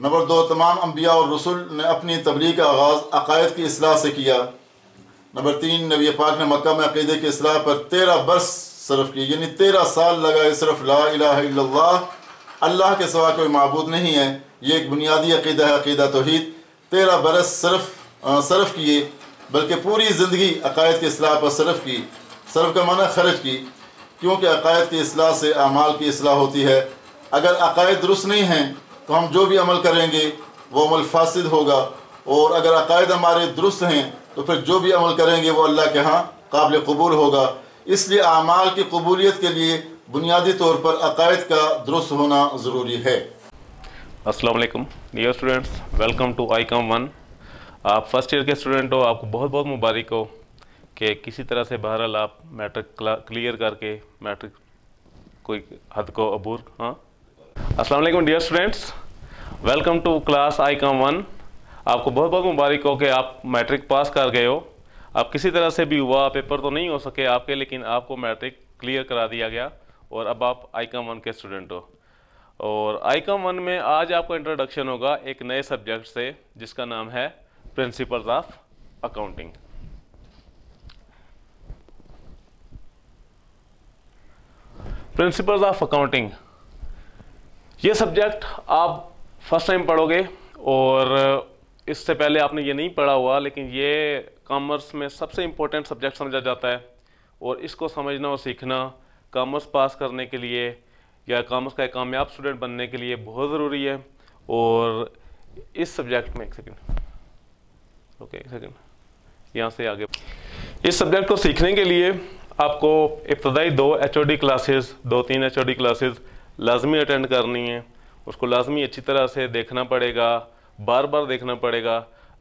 नंबर दो तमाम अम्बिया और रसुल ने अपनी तबलीग का आगाज़ अकायद की असलाह से किया नंबर तीन नबी पाक ने मक्का में अकीदे की असलाह पर तेरह बरस सरफ किए यानी तेरह साल लगाए सिर्फ ला इला अल्लाह के सवा कोई मबूद नहीं है ये एक बुनियादी अकीदा है अकीदा तोहद तेरह बरस सिर्फ सरफ किए बल्कि पूरी ज़िंदगी अकायद के असलाह पर सरफ की सरफ का माना खर्च की क्योंकि अकायद की असलाह से अमाल की असलाह होती है अगर अकायद दुरुस्त नहीं हैं तो हम जो भी अमल करेंगे वह अमल फासद होगा और अगर अकायद हमारे दुरुस्त हैं तो फिर जो भी अमल करेंगे वह अल्लाह के यहाँ काबिल कबूल होगा इसलिए अमाल की कबूलियत के लिए बुनियादी तौर पर अकायद का दुरुस्त होना ज़रूरी है असलम dear students welcome to I com one आप फर्स्ट ईयर के स्टूडेंट हो आपको बहुत बहुत मुबारक हो कि किसी तरह से बहरहाल आप मैट्रिक क्लियर करके मैट्रिक कोई हद को अबूर हाँ असल dear students welcome to class I com one आपको बहुत बहुत मुबारक हो कि आप मैट्रिक पास कर गए हो आप किसी तरह से भी हुआ पेपर तो नहीं हो सके आपके लेकिन आपको मैट्रिक क्लियर करा दिया गया और अब आप आई कम वन के स्टूडेंट हो और आई कम वन में आज आपको इंट्रोडक्शन होगा एक नए सब्जेक्ट से जिसका नाम है principles of accounting. Principles of accounting ये सब्जेक्ट आप फर्स्ट टाइम पढ़ोगे और इससे पहले आपने ये नहीं पढ़ा हुआ लेकिन ये कॉमर्स में सबसे इम्पोर्टेंट सब्जेक्ट समझा जाता है और इसको समझना और सीखना कॉमर्स पास करने के लिए या कॉमर्स का एक कामयाब स्टूडेंट बनने के लिए बहुत ज़रूरी है और इस सब्जेक्ट में एक सेकेंड ओके एक सेकेंड यहाँ से आगे इस सब्जेक्ट को सीखने के लिए आपको इब्तदाई दो एच ओ डी क्लासेज दो तीन एच ओ डी क्लासेज लाजमी अटेंड करनी है उसको लाजमी अच्छी तरह से देखना पड़ेगा बार बार देखना पड़ेगा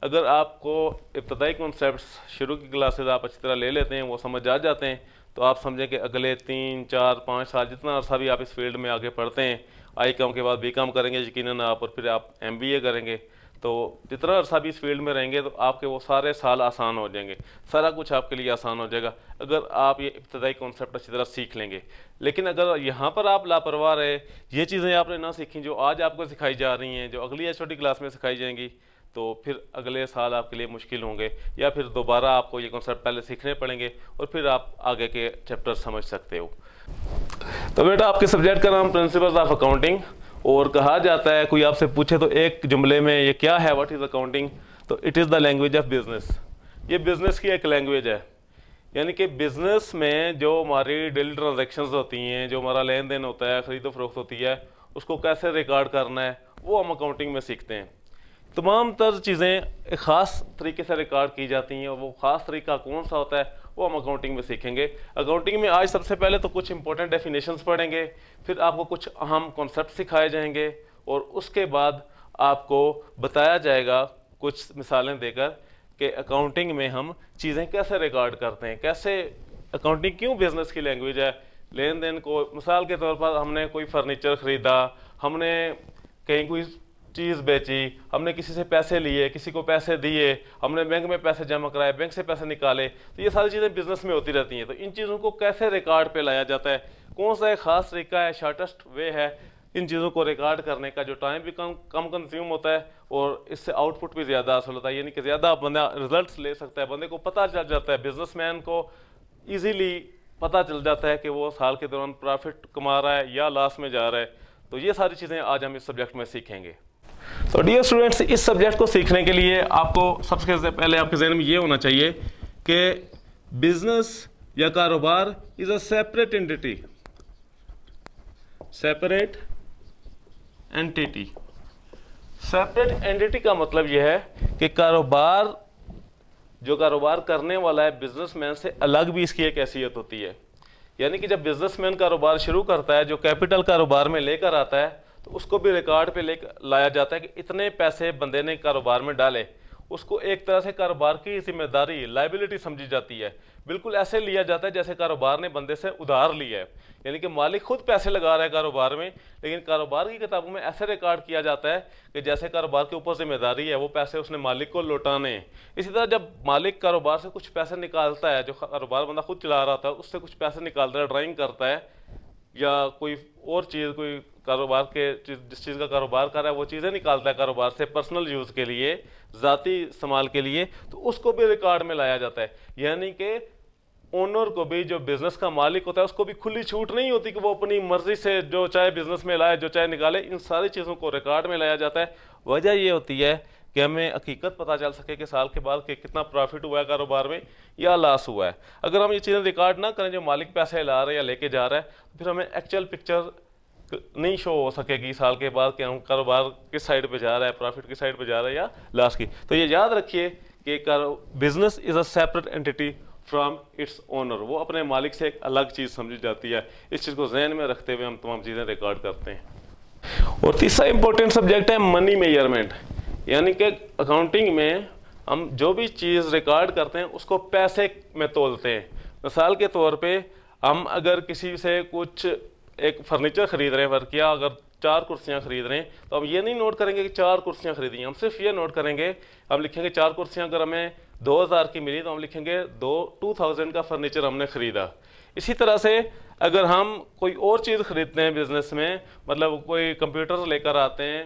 अगर आपको इब्तदाई कॉन्सेप्ट शुरू की क्लासेज आप अच्छी तरह ले लेते हैं वो समझ आ जाते हैं तो आप समझें कि अगले तीन चार पाँच साल जितना अर्सा भी आप इस फील्ड में आगे पढ़ते हैं आई कॉम के बाद बी कॉम करेंगे यकीन आप और फिर आप एम बी ए करेंगे तो जितना अरसा भी इस फील्ड में रहेंगे तो आपके वो सारे साल आसान हो जाएंगे सारा कुछ आपके लिए आसान हो जाएगा अगर आप ये इब्तदाई कॉन्सेप्ट अच्छी तरह सीख लेंगे लेकिन अगर यहाँ पर आप लापरवाह रहे ये चीज़ें आपने ना सीखी जो आज आपको सिखाई जा रही हैं जो अगली एच छोटी क्लास में सिखाई जाएंगी तो फिर अगले साल आपके लिए मुश्किल होंगे या फिर दोबारा आपको ये कॉन्सेप्ट पहले सीखने पड़ेंगे और फिर आप आगे के चैप्टर समझ सकते हो तो बेटा आपके सब्जेक्ट का नाम प्रिंसिपल्स ऑफ अकाउंटिंग और कहा जाता है कोई आपसे पूछे तो एक जुमले में ये क्या है व्हाट इज़ अकाउंटिंग तो it is the language of business ये बिज़नेस की एक लैंग्वेज है यानी कि बिज़नेस में जो हमारी डेली ट्रांजेक्शन होती हैं जो हमारा लेन देन होता है ख़रीद फरोख्त होती है उसको कैसे रिकॉर्ड करना है वो हम अकाउंटिंग में सीखते हैं तमाम तर चीज़ें एक ख़ास तरीके से रिकॉर्ड की जाती हैं और वो ख़ास तरीका कौन सा होता है वो हम अकाउंटिंग में सीखेंगे अकाउंटिंग में आज सबसे पहले तो कुछ इंपॉर्टेंट डेफिनेशंस पढ़ेंगे फिर आपको कुछ अहम कॉन्सेप्ट सिखाए जाएंगे और उसके बाद आपको बताया जाएगा कुछ मिसालें देकर कि अकाउंटिंग में हम चीज़ें कैसे रिकॉर्ड करते हैं कैसे अकाउंटिंग क्यों बिज़नेस की लैंग्वेज है लेन देन को मिसाल के तौर पर हमने कोई फर्नीचर ख़रीदा हमने कहीं कोई चीज़ बेची हमने किसी से पैसे लिए किसी को पैसे दिए हमने बैंक में पैसे जमा कराए बैंक से पैसे निकाले तो ये सारी चीज़ें बिजनेस में होती रहती हैं तो इन चीज़ों को कैसे रिकॉर्ड पे लाया जाता है कौन सा एक ख़ास तरीका है शॉर्टेस्ट वे है इन चीज़ों को रिकॉर्ड करने का जो टाइम भी कम कम कंज्यूम होता है और इससे आउटपुट भी ज़्यादा हासिल होता है यानी कि ज़्यादा बंदा रिजल्ट ले सकता है बंदे को पता चल जाता है मैन को ईजीली पता चल जाता है कि वो साल के दौरान प्रॉफिट कमा रहा है या लॉस में जा रहा है तो ये सारी चीज़ें आज हम इस सब्जेक्ट में सीखेंगे तो डियर स्टूडेंट्स इस सब्जेक्ट को सीखने के लिए आपको सबसे पहले आपके जहन में ये होना चाहिए कि बिजनेस या कारोबार is a separate entity separate entity separate entity का मतलब यह है कि कारोबार जो कारोबार करने वाला है बिजनेसमैन से अलग भी इसकी एक हैसियत होती है यानी कि जब बिजनेसमैन कारोबार शुरू करता है जो कैपिटल कारोबार में लेकर आता है तो उसको भी रिकॉर्ड पे ले लाया जाता है कि इतने पैसे बंदे ने कारोबार में डाले उसको एक तरह से कारोबार की जिम्मेदारी लाइबिलिटी समझी जाती है बिल्कुल ऐसे लिया जाता है जैसे कारोबार ने बंदे से उधार लिया है यानी कि मालिक खुद पैसे लगा रहा है कारोबार में लेकिन कारोबार की किताबों में ऐसे रिकॉर्ड किया जाता है कि जैसे कारोबार के ऊपर जिम्मेदारी है वो पैसे उसने मालिक को लौटाने इसी तरह जब मालिक कारोबार से कुछ पैसे निकालता है जो कारोबार बंदा खुद चला रहा था उससे कुछ पैसे निकालता है ड्राइंग करता है या कोई और चीज़ कोई कारोबार के जिस चीज़ का कारोबार कर रहा है वो चीज़ें निकालता है कारोबार से पर्सनल यूज़ के लिए ज़ाती इस्तेमाल के लिए तो उसको भी रिकॉर्ड में लाया जाता है यानी कि ओनर को भी जो बिज़नेस का मालिक होता है उसको भी खुली छूट नहीं होती कि वो अपनी मर्ज़ी से जो चाहे बिज़नेस में लाए जो चाहे निकाले इन सारी चीज़ों को रिकॉर्ड में लाया जाता है वजह ये होती है कि हमें हकीकत पता चल सके कि साल के बाद कि कितना प्रॉफिट हुआ है कारोबार में या लॉस हुआ है अगर हम ये चीज़ें रिकॉर्ड ना करें जो मालिक पैसे ला रहे हैं या लेके जा रहा है तो फिर हमें एक्चुअल पिक्चर नहीं शो हो सकेगी साल के बाद कि हम कारोबार किस साइड पे जा रहा है प्रॉफिट किस साइड पे जा रहा है या लॉस की तो ये याद रखिए कि business is a separate entity from its owner वो अपने मालिक से एक अलग चीज़ समझी जाती है इस चीज़ को जहन में रखते हुए हम तमाम चीज़ें रिकॉर्ड करते हैं और तीसरा इंपॉर्टेंट सब्जेक्ट है मनी मेजरमेंट यानी कि अकाउंटिंग में हम जो भी चीज़ रिकॉर्ड करते हैं उसको पैसे में तोलते हैं मिसाल के तौर पे हम अगर किसी से कुछ एक फर्नीचर ख़रीद रहे हैं वर्किया अगर चार कुर्सियाँ ख़रीद रहे हैं तो हम ये नहीं नोट करेंगे कि चार कुर्सियाँ खरीदी हम सिर्फ ये नोट करेंगे हम लिखेंगे चार कुर्सियाँ अगर हमें दो हज़ार की मिली तो हम लिखेंगे दो टू थाउजेंड का फर्नीचर हमने ख़रीदा इसी तरह से अगर हम कोई और चीज़ ख़रीदते हैं बिज़नेस में मतलब कोई कंप्यूटर लेकर आते हैं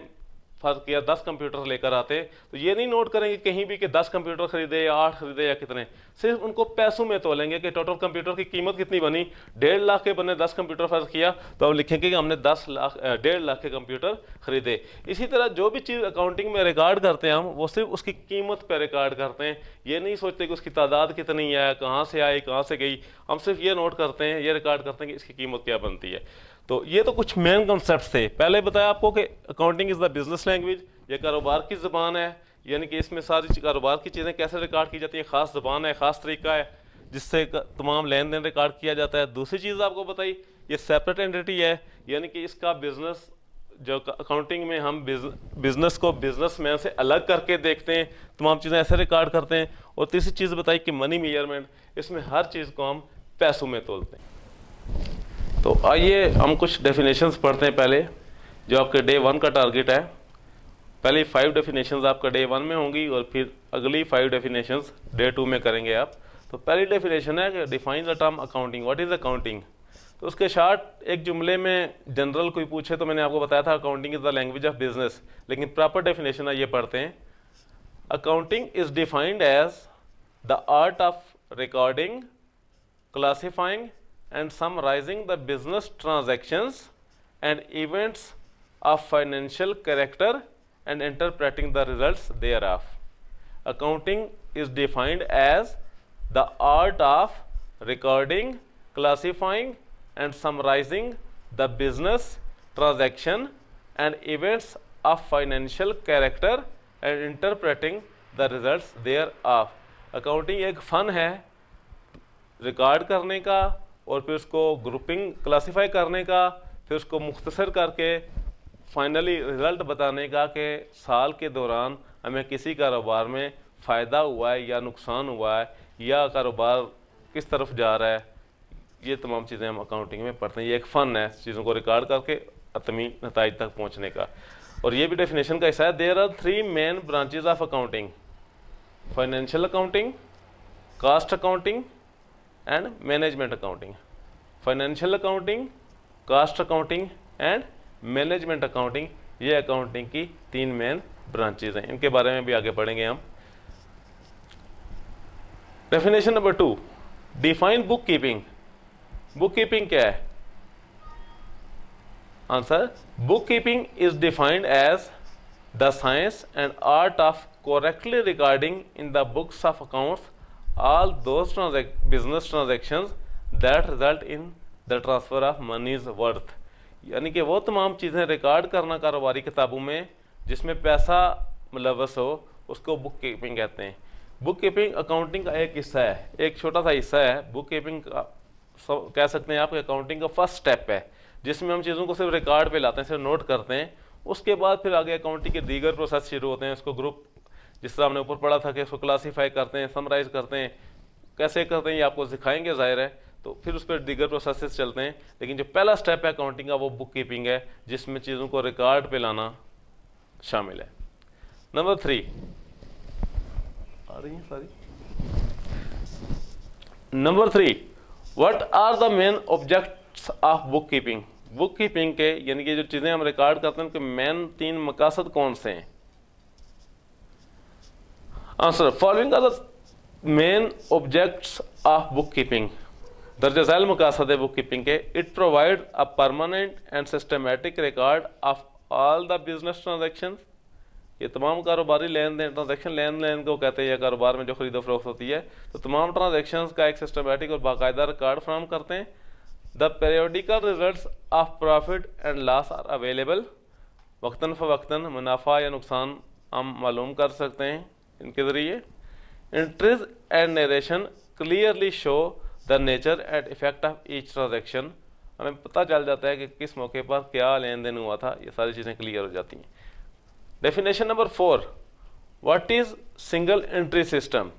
फ़र्ज़ किया दस कंप्यूटर लेकर आते तो ये नहीं नोट करेंगे कहीं भी कि दस कंप्यूटर खरीदे या आठ खरीदे या कितने सिर्फ उनको पैसों में तोलेंगे कि टोटल कंप्यूटर की कीमत कितनी बनी डेढ़ लाख के बने दस कंप्यूटर फ़र्ज़ किया तो हम लिखेंगे कि हमने दस लाख डेढ़ लाख के कंप्यूटर खरीदे इसी तरह जो भी चीज़ अकाउंटिंग में रिकॉर्ड करते हैं हम वो सिर्फ उसकी कीमत पर रिकॉर्ड करते हैं ये नहीं सोचते कि उसकी तादाद कितनी आया कहाँ से आई कहाँ से गई हम सिर्फ ये नोट करते हैं ये रिकॉर्ड करते हैं कि इसकी कीमत क्या बनती है तो ये तो कुछ मेन कॉन्सेप्ट थे पहले बताया आपको कि accounting is the business language ये कारोबार की ज़बान है यानी कि इसमें सारी कारोबार की चीज़ें कैसे रिकॉर्ड की जाती है ख़ास ज़बान है ख़ास तरीका है जिससे तमाम लेन देन रिकॉर्ड किया जाता है दूसरी चीज़ आपको बताई ये सेपरेट एंटिटी है यानी कि इसका बिज़नेस जो अकाउंटिंग में हम बिज़नेस को बिज़नेस मैन से अलग करके देखते हैं तमाम चीज़ें ऐसे रिकॉर्ड करते हैं और तीसरी चीज़ बताई कि मनी मेजरमेंट इसमें हर चीज़ को हम पैसों में तोलते हैं तो आइए हम कुछ डेफिनेशंस पढ़ते हैं पहले जो आपके डे वन का टारगेट है पहले फाइव डेफिनेशंस आपका डे वन में होंगी और फिर अगली फाइव डेफिनेशंस डे टू में करेंगे आप तो पहली डेफिनेशन है कि define the term accounting what is accounting तो उसके शार्ट एक जुमले में जनरल कोई पूछे तो मैंने आपको बताया था accounting is the language of business लेकिन प्रॉपर डेफिनेशन है ये पढ़ते हैं accounting is defined as the art of recording classifying and summarizing the business transactions and events of financial character and interpreting the results thereof. Accounting is defined as the art of recording, classifying and summarizing the business transaction and events of financial character and interpreting the results thereof. accounting ek fun hai record karne ka और फिर उसको grouping classify करने का फिर उसको मुख्तसर करके finally result बताने का कि साल के दौरान हमें किसी कारोबार में फ़ायदा हुआ है या नुकसान हुआ है या कारोबार किस तरफ जा रहा है ये तमाम चीज़ें हम अकाउंटिंग में पढ़ते हैं ये एक फ़न है चीज़ों को रिकॉर्ड करके अतमी नतज तक पहुँचने का और ये भी डेफिनेशन का हिस्सा है there are three main branches of accounting financial accounting cost accounting and management accounting financial accounting cost accounting and management accounting ये अकाउंटिंग की तीन मेन ब्रांचेज हैं इनके बारे में भी आगे पढ़ेंगे हम definition number two define bookkeeping bookkeeping क्या है answer bookkeeping is defined as the science and art of correctly recording in the books of accounts all those transac business transactions that result in the transfer of money's worth यानी कि वो तमाम चीज़ें record करना कारोबारी किताबों में जिसमें पैसा मुलवस हो उसको बुक कीपिंग कहते हैं बुक कीपिंग अकाउंटिंग का एक हिस्सा है एक छोटा सा हिस्सा है बुक कीपिंग का कह सकते हैं आप अकाउंटिंग का फर्स्ट स्टेप है जिसमें हम चीज़ों को सिर्फ रिकॉर्ड पे लाते हैं सिर्फ नोट करते हैं उसके बाद फिर आगे अकाउंटिंग के दीगर प्रोसेस शुरू होते हैं उसको ग्रुप जिस तरह हमने ऊपर पढ़ा था कि उसको क्लासीफाई करते हैं समराइज़ करते हैं कैसे करते हैं ये आपको सिखाएंगे ज़ाहिर है तो फिर उस पर दीगर प्रोसेस चलते हैं लेकिन जो पहला स्टेप है अकाउंटिंग का वो बुक कीपिंग है जिसमें चीज़ों को रिकॉर्ड पे लाना शामिल है नंबर थ्री आ रही है सारी number three what are the main objects of bookkeeping bookkeeping के यानी कि जो चीज़ें हम रिकॉर्ड करते हैं उनके मेन तीन मकासद कौन से हैं following are the main objects of bookkeeping दर्ज झैल मकासद बुक कीपिंग के it provide a permanent and systematic record of all the business transaction ये तमाम कारोबारी लेन देन ट्रांजेक्शन लेन देन को कहते हैं या कारोबार में जो खरीदो फरोख्त होती है तो तमाम ट्रांजेक्शन का एक सिस्टमेटिक और बाकायदा रिकॉर्ड फ्राहम करते हैं the periodical result of profit and loss are available वक्ता फ़वक्ता मुनाफा या नुकसान हम मालूम कर सकते हैं इनके ज़रिए entries and narration clearly show the nature and effect of each transaction हमें पता चल जाता है कि किस मौके पर क्या लेन देन हुआ था ये सारी चीज़ें क्लियर हो जाती हैं definition number four what is single entry system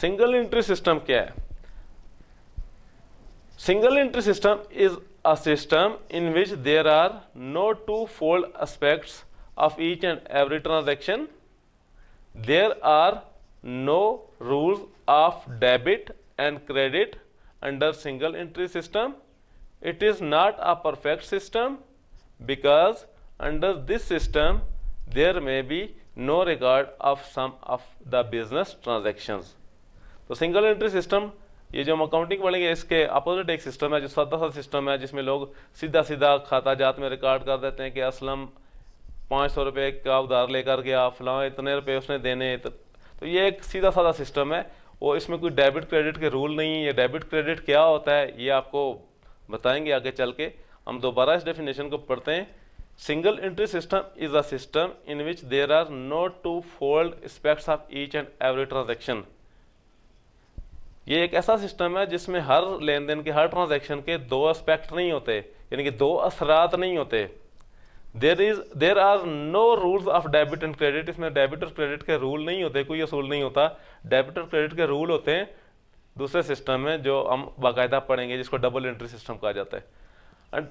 single entry system क्या है single entry system is a system in which there are no twofold aspects of each and every transaction there are no rules of debit and credit under single entry system it is not a perfect system because under this system there may be no regard of some of the business transactions तो single entry system ये जो हम accounting पढ़ेंगे इसके opposite एक system है जो सादा सा सिस्टम है जिसमें लोग सीधा सीधा खाता जात में रिकॉर्ड कर देते हैं कि असलम पाँच सौ रुपये का उधार लेकर के आप फलाँ इतने रुपये उसने देने तो, तो ये एक सीधा साधा सिस्टम है और इसमें कोई डेबिट क्रेडिट के रूल नहीं है ये डेबिट क्रेडिट क्या होता है ये आपको बताएंगे आगे चल के हम दोबारा इस डेफिनेशन को पढ़ते हैं single entry system is a system in which there are not twofold aspects of each and every transaction ये एक ऐसा सिस्टम है जिसमें हर लेन देन के हर ट्रांजेक्शन के दो एस्पेक्ट नहीं होते यानी कि दो असरात नहीं होते there is there are no rules of debit and credit इसमें डेबिट और क्रेडिट के रूल नहीं होते कोई असूल नहीं होता डेबिट और क्रेडिट के रूल होते हैं दूसरे सिस्टम में जो हम बाकायदा पढ़ेंगे जिसको डबल एंट्री सिस्टम कहा जाता है and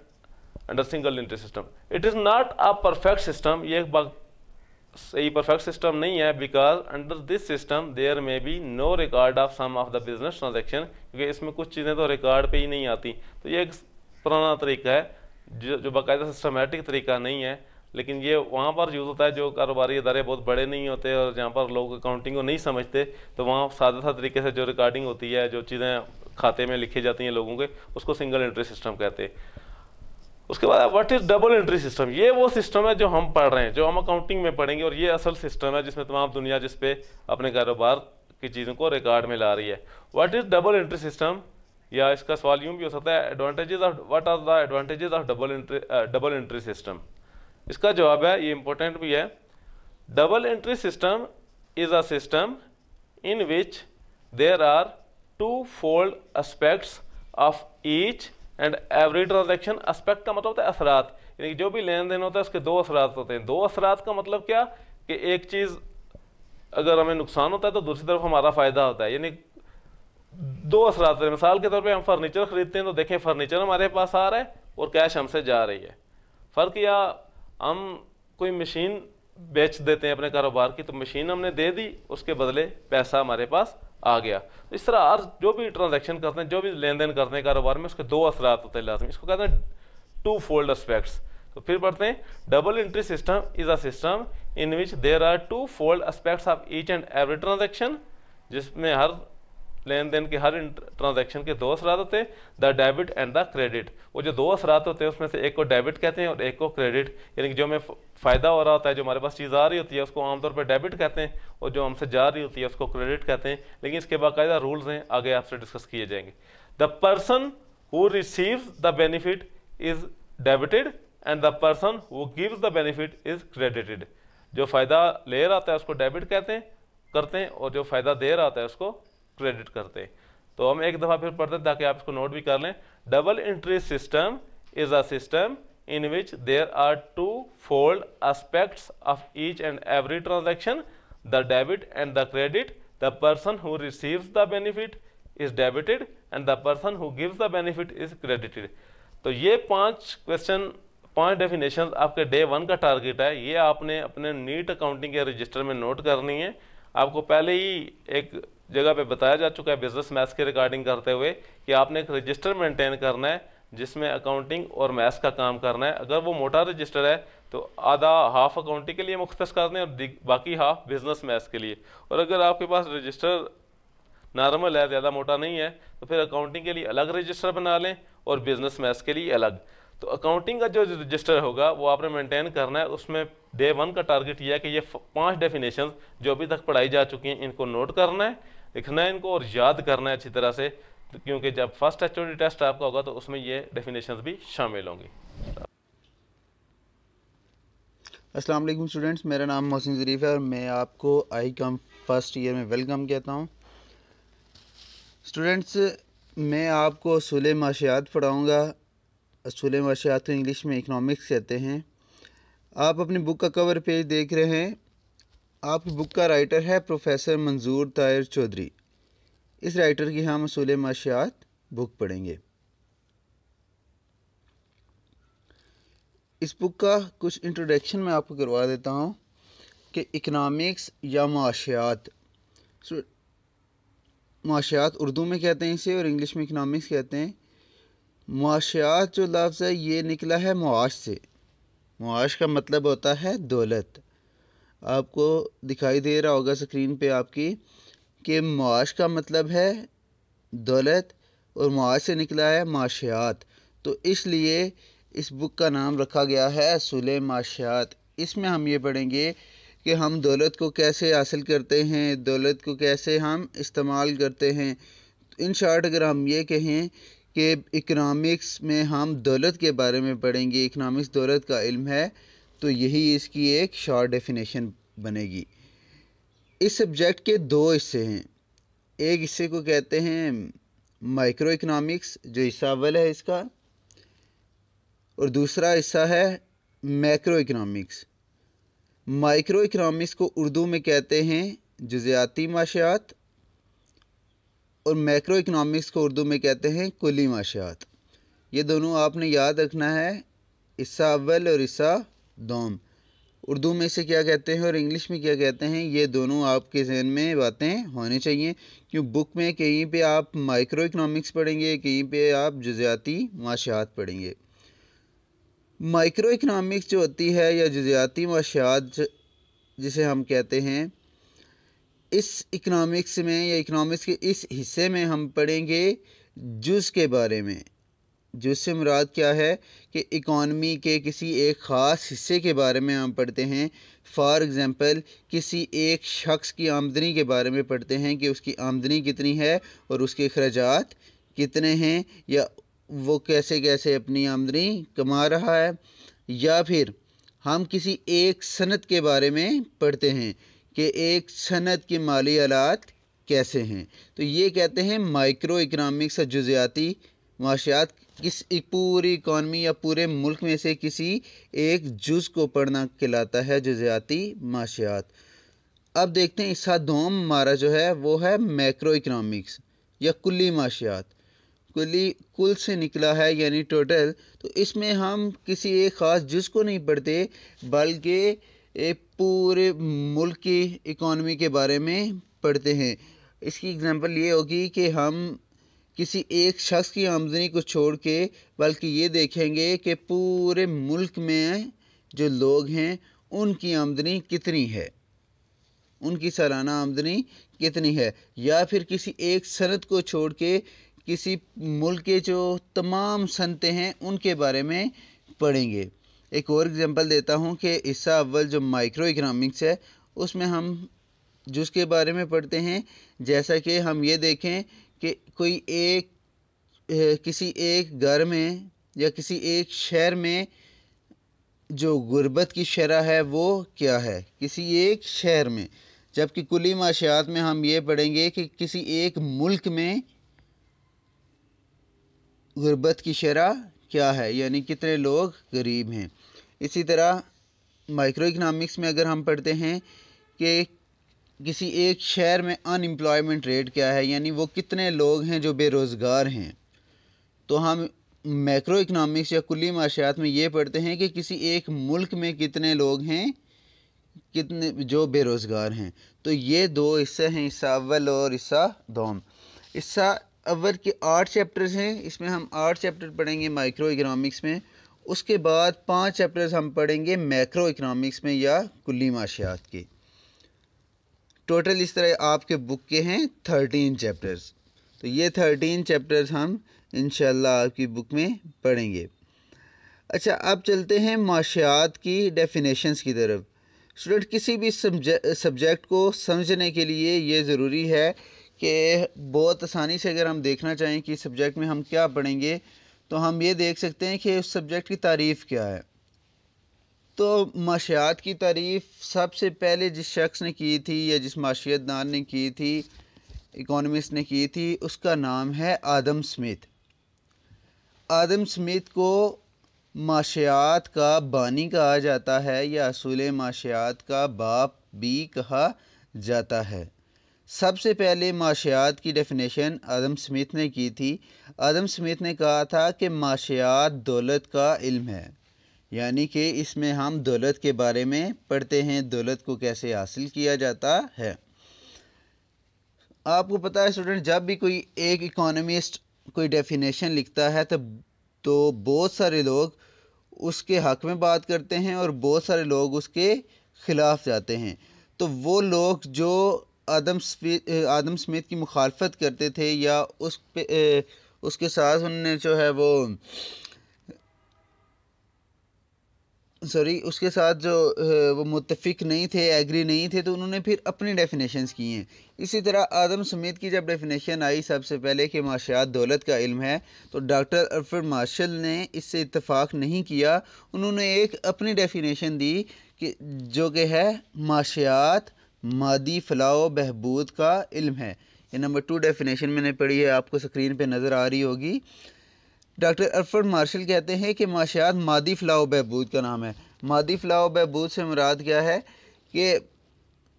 under single entry system it is not a perfect system ये एक सही परफेक्ट सिस्टम नहीं है because under this system there may be no record of some of the business transaction क्योंकि इसमें कुछ चीज़ें तो रिकॉर्ड पे ही नहीं आती तो ये एक पुराना तरीका है जो जो बाकायदा सिस्टमेटिक तरीका नहीं है लेकिन ये वहाँ पर यूज़ होता है जो कारोबारी इदारे बहुत बड़े नहीं होते और जहाँ पर लोग अकाउंटिंग को नहीं समझते तो वहाँ सादा सा तरीके से जो रिकॉर्डिंग होती है जो चीज़ें खाते में लिखी जाती हैं लोगों के उसको सिंगल एंट्री सिस्टम कहते हैं उसके बाद what is double entry system ये वो सिस्टम है जो हम पढ़ रहे हैं जो हम अकाउंटिंग में पढ़ेंगे और ये असल सिस्टम है जिसमें तमाम दुनिया जिसपे अपने कारोबार की चीज़ों को रिकॉर्ड में ला रही है what is double entry system या इसका सवाल यूँ भी हो सकता है advantages of what are the advantages of double entry double entry system इसका जवाब है ये इंपॉर्टेंट भी है double entry system is a system in which there are twofold aspects of each and every transaction aspect का मतलब होता है असरात यानी जो भी लेन देन होता है उसके दो असरात होते हैं दो असरात का मतलब क्या कि एक चीज़ अगर हमें नुकसान होता है तो दूसरी तरफ हमारा फ़ायदा होता है यानी दो असरात मिसाल के तौर पे हम फर्नीचर ख़रीदते हैं तो देखें फर्नीचर हमारे पास आ रहा है और कैश हमसे जा रही है फ़र्क या हम कोई मशीन बेच देते हैं अपने कारोबार की तो मशीन हमने दे दी उसके बदले पैसा हमारे पास आ गया तो इस तरह हर जो भी ट्रांजेक्शन करते हैं जो भी लेन देन करते हैं कारोबार में उसके दो असरात होते हैं लाजमी इसको कहते हैं टू फोल्ड एस्पेक्ट्स तो फिर पढ़ते हैं double entry system is a system in which there are twofold aspects of each and every transaction जिसमें हर लेन देन के हर ट्रांजैक्शन के दो असरात होते हैं the debit and the credit वो जो दो असरात होते हैं उसमें से एक को डेबिट कहते हैं और एक को क्रेडिट यानी कि जो हमें फ़ायदा हो रहा होता है जो हमारे पास चीज़ आ रही होती है उसको आमतौर पर डेबिट कहते हैं और जो हमसे जा रही होती है उसको क्रेडिट कहते हैं लेकिन इसके बाकायदा रूल्स हैं आगे आपसे डिस्कस किए जाएंगे the person who receives the benefit is debited and the person who gives the benefit is credited जो फ़ायदा ले रहा होता है उसको डेबिट कहते हैं करते हैं और जो फ़ायदा दे रहा होता है उसको क्रेडिट करते तो हम एक दफा फिर पढ़ते ताकि आप इसको नोट भी कर लें double entry system is a system in which there are twofold aspects of each and every transaction the debit and the credit the person who receives the benefit is debited and the person who gives the benefit is credited तो ये पांच question पांच definition आपके day one का target है ये आपने अपने नीट अकाउंटिंग के रजिस्टर में नोट करनी है आपको पहले ही एक जगह पे बताया जा चुका है बिजनेस मैथ्स के रिकॉर्डिंग करते हुए कि आपने एक रजिस्टर मेंटेन करना है जिसमें अकाउंटिंग और मैथ्स का काम करना है अगर वो मोटा रजिस्टर है तो आधा हाफ अकाउंटिंग के लिए मुख्त कर दें और बाकी हाफ बिजनेस मैथ्स के लिए और अगर आपके पास रजिस्टर नॉर्मल है ज़्यादा मोटा नहीं है तो फिर अकाउंटिंग के लिए अलग रजिस्टर बना लें और बिजनेस मैथ्स के लिए अलग तो अकाउंटिंग का जो रजिस्टर होगा वो आपने मेंटेन करना है उसमें डे वन का टारगेट यह है कि ये पांच डेफिनेशन जो अभी तक पढ़ाई जा चुकी हैं इनको नोट करना है लिखना है इनको और याद करना है अच्छी तरह से तो क्योंकि जब फर्स्ट एच टेस्ट आपका होगा तो उसमें ये डेफिनेशन भी शामिल होंगी अस्सलाम वालेकुम स्टूडेंट्स मेरा नाम मोहसिन ज़रीफ़ है और मैं आपको आई कम फर्स्ट ईयर में वेलकम कहता हूँ स्टूडेंट्स मैं आपको असूल माशियात पढ़ाऊँगा असूल माशियात को तो इंग्लिश में इकनॉमिक्स कहते हैं आप अपनी बुक का कवर पेज देख रहे हैं आपकी बुक का राइटर है प्रोफेसर मंजूर तायर चौधरी इस राइटर की हम असूल माशियात बुक पढ़ेंगे इस बुक का कुछ इंट्रोडक्शन मैं आपको करवा देता हूँ कि इकनॉमिक्स या माशियात माशियात उर्दू में कहते हैं इसे और इंग्लिश में इकनॉमिक्स कहते हैं माशियात जो लफ्ज़ है ये निकला है मुआश से मुआश का मतलब होता है दौलत आपको दिखाई दे रहा होगा स्क्रीन पे आपकी कि माश का मतलब है दौलत और माश से निकला है माशियात तो इसलिए इस बुक का नाम रखा गया है सुलह माशियात इसमें हम ये पढ़ेंगे कि हम दौलत को कैसे हासिल करते हैं दौलत को कैसे हम इस्तेमाल करते हैं इन शॉर्ट अगर हम ये कहें कि इकनॉमिक्स में हम दौलत के बारे में पढ़ेंगे इकनॉमिक्स दौलत का इल्म है तो यही इसकी एक शॉर्ट डेफिनेशन बनेगी इस सब्जेक्ट के दो हिस्से हैं एक हिस्से को कहते हैं माइक्रो इकनॉमिक्स जो हिस्सा अव्वल है इसका और दूसरा हिस्सा है मैक्रो इकनॉमिक्स माइक्रो इकनॉमिक्स को उर्दू में कहते हैं जुजियाती माशियात और मैक्रो इकनॉमिक्स को उर्दू में कहते हैं कुली माशियात ये दोनों आपने याद रखना है हिस्सा अव्वल और हिस्सा दोम उर्दू में इसे क्या कहते हैं और इंग्लिश में क्या कहते हैं ये दोनों आपके जहन में बातें होनी चाहिए क्यों बुक में कहीं पे आप माइक्रो इकनॉमिक्स पढ़ेंगे कहीं पे आप जजियाती माशियात पढ़ेंगे माइक्रो इकनॉमिक्स जो होती है या जजियाती माशियात जिसे हम कहते हैं इस इकनॉमिक्स में या इकनॉमिक्स के इस हिस्से में हम पढ़ेंगे जुज़ के बारे में जिससे मुराद क्या है कि इकॉनमी के किसी एक ख़ास हिस्से के बारे में हम पढ़ते हैं फॉर एग्ज़ाम्पल किसी एक शख्स की आमदनी के बारे में पढ़ते हैं कि उसकी आमदनी कितनी है और उसके अखराज कितने हैं या वो कैसे कैसे अपनी आमदनी कमा रहा है या फिर हम किसी एक सनत के बारे में पढ़ते हैं कि एक सनत के माली आलात कैसे हैं तो ये कहते हैं माइक्रो इकनॉमिक्स और जुजियाती माशियात किस पूरी इकॉनमी या पूरे मुल्क में से किसी एक जुज को पढ़ना कहलाता है जजियाती माशियात अब देखते हैं इसका दोम हमारा जो है वो है मैक्रो इकनॉमिक्स या कुली माशियात कुल्ली कुल से निकला है यानी टोटल तो इसमें हम किसी एक ख़ास जुज को नहीं पढ़ते बल्कि पूरे मुल्क की इकॉनमी के बारे में पढ़ते हैं इसकी एग्ज़ाम्पल ये होगी कि हम किसी एक शख्स की आमदनी को छोड़ के बल्कि ये देखेंगे कि पूरे मुल्क में जो लोग हैं उनकी आमदनी कितनी है उनकी सालाना आमदनी कितनी है या फिर किसी एक सनत को छोड़ के किसी मुल्क के जो तमाम सनतें हैं उनके बारे में पढ़ेंगे एक और एग्ज़ाम्पल देता हूँ कि इससे अव्वल जो माइक्रो इकनॉमिक्स है उसमें हम जिसके बारे में पढ़ते हैं जैसा कि हम ये देखें कि कोई एक किसी एक घर में या किसी एक शहर में जो गुर्बत की शरह है वो क्या है किसी एक शहर में जबकि कुली माशियात में हम ये पढ़ेंगे कि किसी एक मुल्क में गुर्बत की शरह क्या है यानी कितने लोग गरीब हैं इसी तरह माइक्रो इकनॉमिक्स में अगर हम पढ़ते हैं कि किसी एक शहर में अनएम्प्लॉयमेंट रेट क्या है यानी वो कितने लोग हैं जो बेरोज़गार हैं तो हम मैक्रो इकनॉमिक्स या कुली माशियात में ये पढ़ते हैं कि किसी एक मुल्क में कितने लोग हैं कितने जो बेरोज़गार हैं तो ये दो हिस्से हैं हिस्सा अव्वल और हिस्सा दोम हिस्सा अव्वल के आठ चैप्टर्स हैं इसमें हम आठ चैप्टर पढ़ेंगे माइक्रो इकनॉमिक्स में उसके बाद पांच चैप्टर्स हम पढ़ेंगे मैक्रो इकनॉमिक्स में या कुली माशियात के टोटल इस तरह आपके बुक के हैं थर्टीन चैप्टर्स तो ये थर्टीन चैप्टर्स हम इन आपकी बुक में पढ़ेंगे अच्छा अब चलते हैं माशियात की डेफिनेशंस की तरफ स्टूडेंट किसी भी सब्जेक्ट को समझने के लिए ये ज़रूरी है कि बहुत आसानी से अगर हम देखना चाहें कि सब्जेक्ट में हम क्या पढ़ेंगे तो हम ये देख सकते हैं कि उस सब्जेक्ट की तारीफ़ क्या है तो माशियात की तारीफ़ सबसे पहले जिस शख्स ने की थी या जिस माशियत दान ने की थी इकोनमिस्ट ने की थी उसका नाम है आदम स्मिथ आदम स्मिथ को माशियात का बानी कहा जाता है या असूल माशियात का बाप भी कहा जाता है सबसे पहले माशियात की डेफिनेशन आदम स्मिथ ने की थी आदम स्मिथ ने कहा था कि माशियात दौलत का इल्म है यानी कि इसमें हम दौलत के बारे में पढ़ते हैं दौलत को कैसे हासिल किया जाता है आपको पता है स्टूडेंट जब भी कोई एक इकोनॉमिस्ट कोई डेफिनेशन लिखता है तो तो बहुत सारे लोग उसके हक में बात करते हैं और बहुत सारे लोग उसके ख़िलाफ़ जाते हैं तो वो लोग जो आदम आदम स्मिथ की मुखालफत करते थे या उस पे ए, उसके साथ उन्होंने जो है वो सॉरी उसके साथ जो वो मुतफिक नहीं थे एग्री नहीं थे तो उन्होंने फिर अपनी डेफिनेशंस की हैं इसी तरह आदम समीत की जब डेफिनेशन आई सबसे पहले कि माशियात दौलत का इल्म है तो डॉक्टर अरफर मार्शल ने इससे इतफ़ाक़ नहीं किया उन्होंने एक अपनी डेफिनेशन दी कि जो कि है माशियात मादी फलाह बहबूद का इल्म है ये नंबर टू डेफिनेशन मैंने पढ़ी है आपको स्क्रीन पर नज़र आ रही होगी डॉक्टर अरफर मार्शल कहते हैं कि माशियात मादी फलाह बहबूद का नाम है मादी फलाह बहबूद से मुराद क्या है कि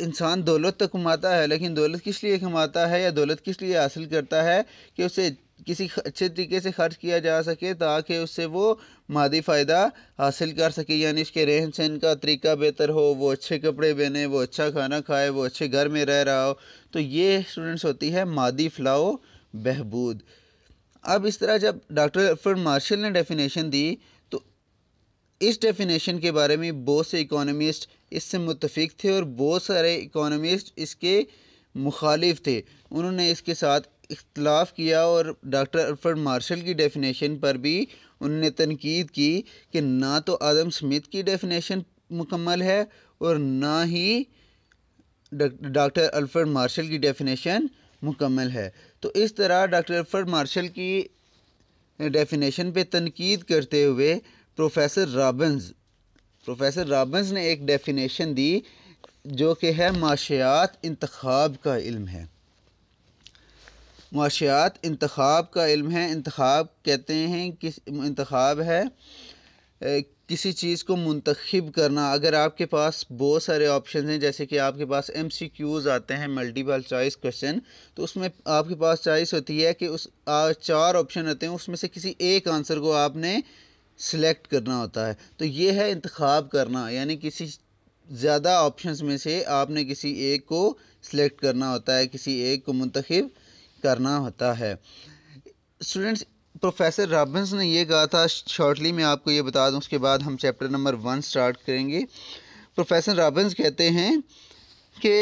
इंसान दौलत तक तो कमाता है लेकिन दौलत किस लिए कमाता है या दौलत किस लिए हासिल करता है कि उसे किसी अच्छे तरीके से खर्च किया जा सके ताकि उससे वो मादी फ़ायदा हासिल कर सके यानी उसके रहन सहन का तरीका बेहतर हो वो अच्छे कपड़े पहने वो अच्छा खाना खाए वो अच्छे घर में रह रहा हो तो ये स्टूडेंट्स होती है मादी फलाओ बहबूद अब इस तरह जब डॉक्टर एल्फर्ड मार्शल ने डेफिनेशन दी तो इस डेफिनेशन के बारे में बहुत से इकोनॉमिस्ट इससे मुतफिक थे और बहुत सारे इकोनॉमिस्ट इसके मुखालिफ थे उन्होंने इसके साथ इख्तलाफ किया और डॉक्टर अल्फर्ड मार्शल की डेफिनेशन पर भी उन्होंने तनकीद की कि ना तो आदम स्मिथ की डेफिनेशन मुकम्मल है और ना ही डॉक्टर अल्फ्रेड मार्शल की डेफिनेशन मुकम्मल है तो इस तरह डॉक्टर फर मार्शल की डेफिनेशन पे तनकीद करते हुए प्रोफेसर रॉबन्स प्रोफेसर रॉबन्स ने एक डेफिनेशन दी जो कि है माशियात इंतखाब का इल्म है माशियात इंतखाब का इल्म है इंतखब कहते हैं किस इंतखाब है किसी चीज़ को मुंतखब करना अगर आपके पास बहुत सारे ऑप्शन हैं जैसे कि आपके पास एम सी क्यूज़ आते हैं मल्टीपल चॉइस क्वेश्चन तो उसमें आपके पास चॉइस होती है कि उस आ, चार ऑप्शन होते हैं उसमें से किसी एक आंसर को आपने सेलेक्ट करना होता है तो ये है इंतखब करना यानी किसी ज़्यादा ऑप्शंस में से आपने किसी एक को सिलेक्ट करना होता है किसी एक को मंतखब करना होता है स्टूडेंट्स प्रोफेसर रॉबिन्स ने ये कहा था शॉर्टली मैं आपको ये बता दूं उसके बाद हम चैप्टर नंबर वन स्टार्ट करेंगे प्रोफेसर रॉबिन्स कहते हैं कि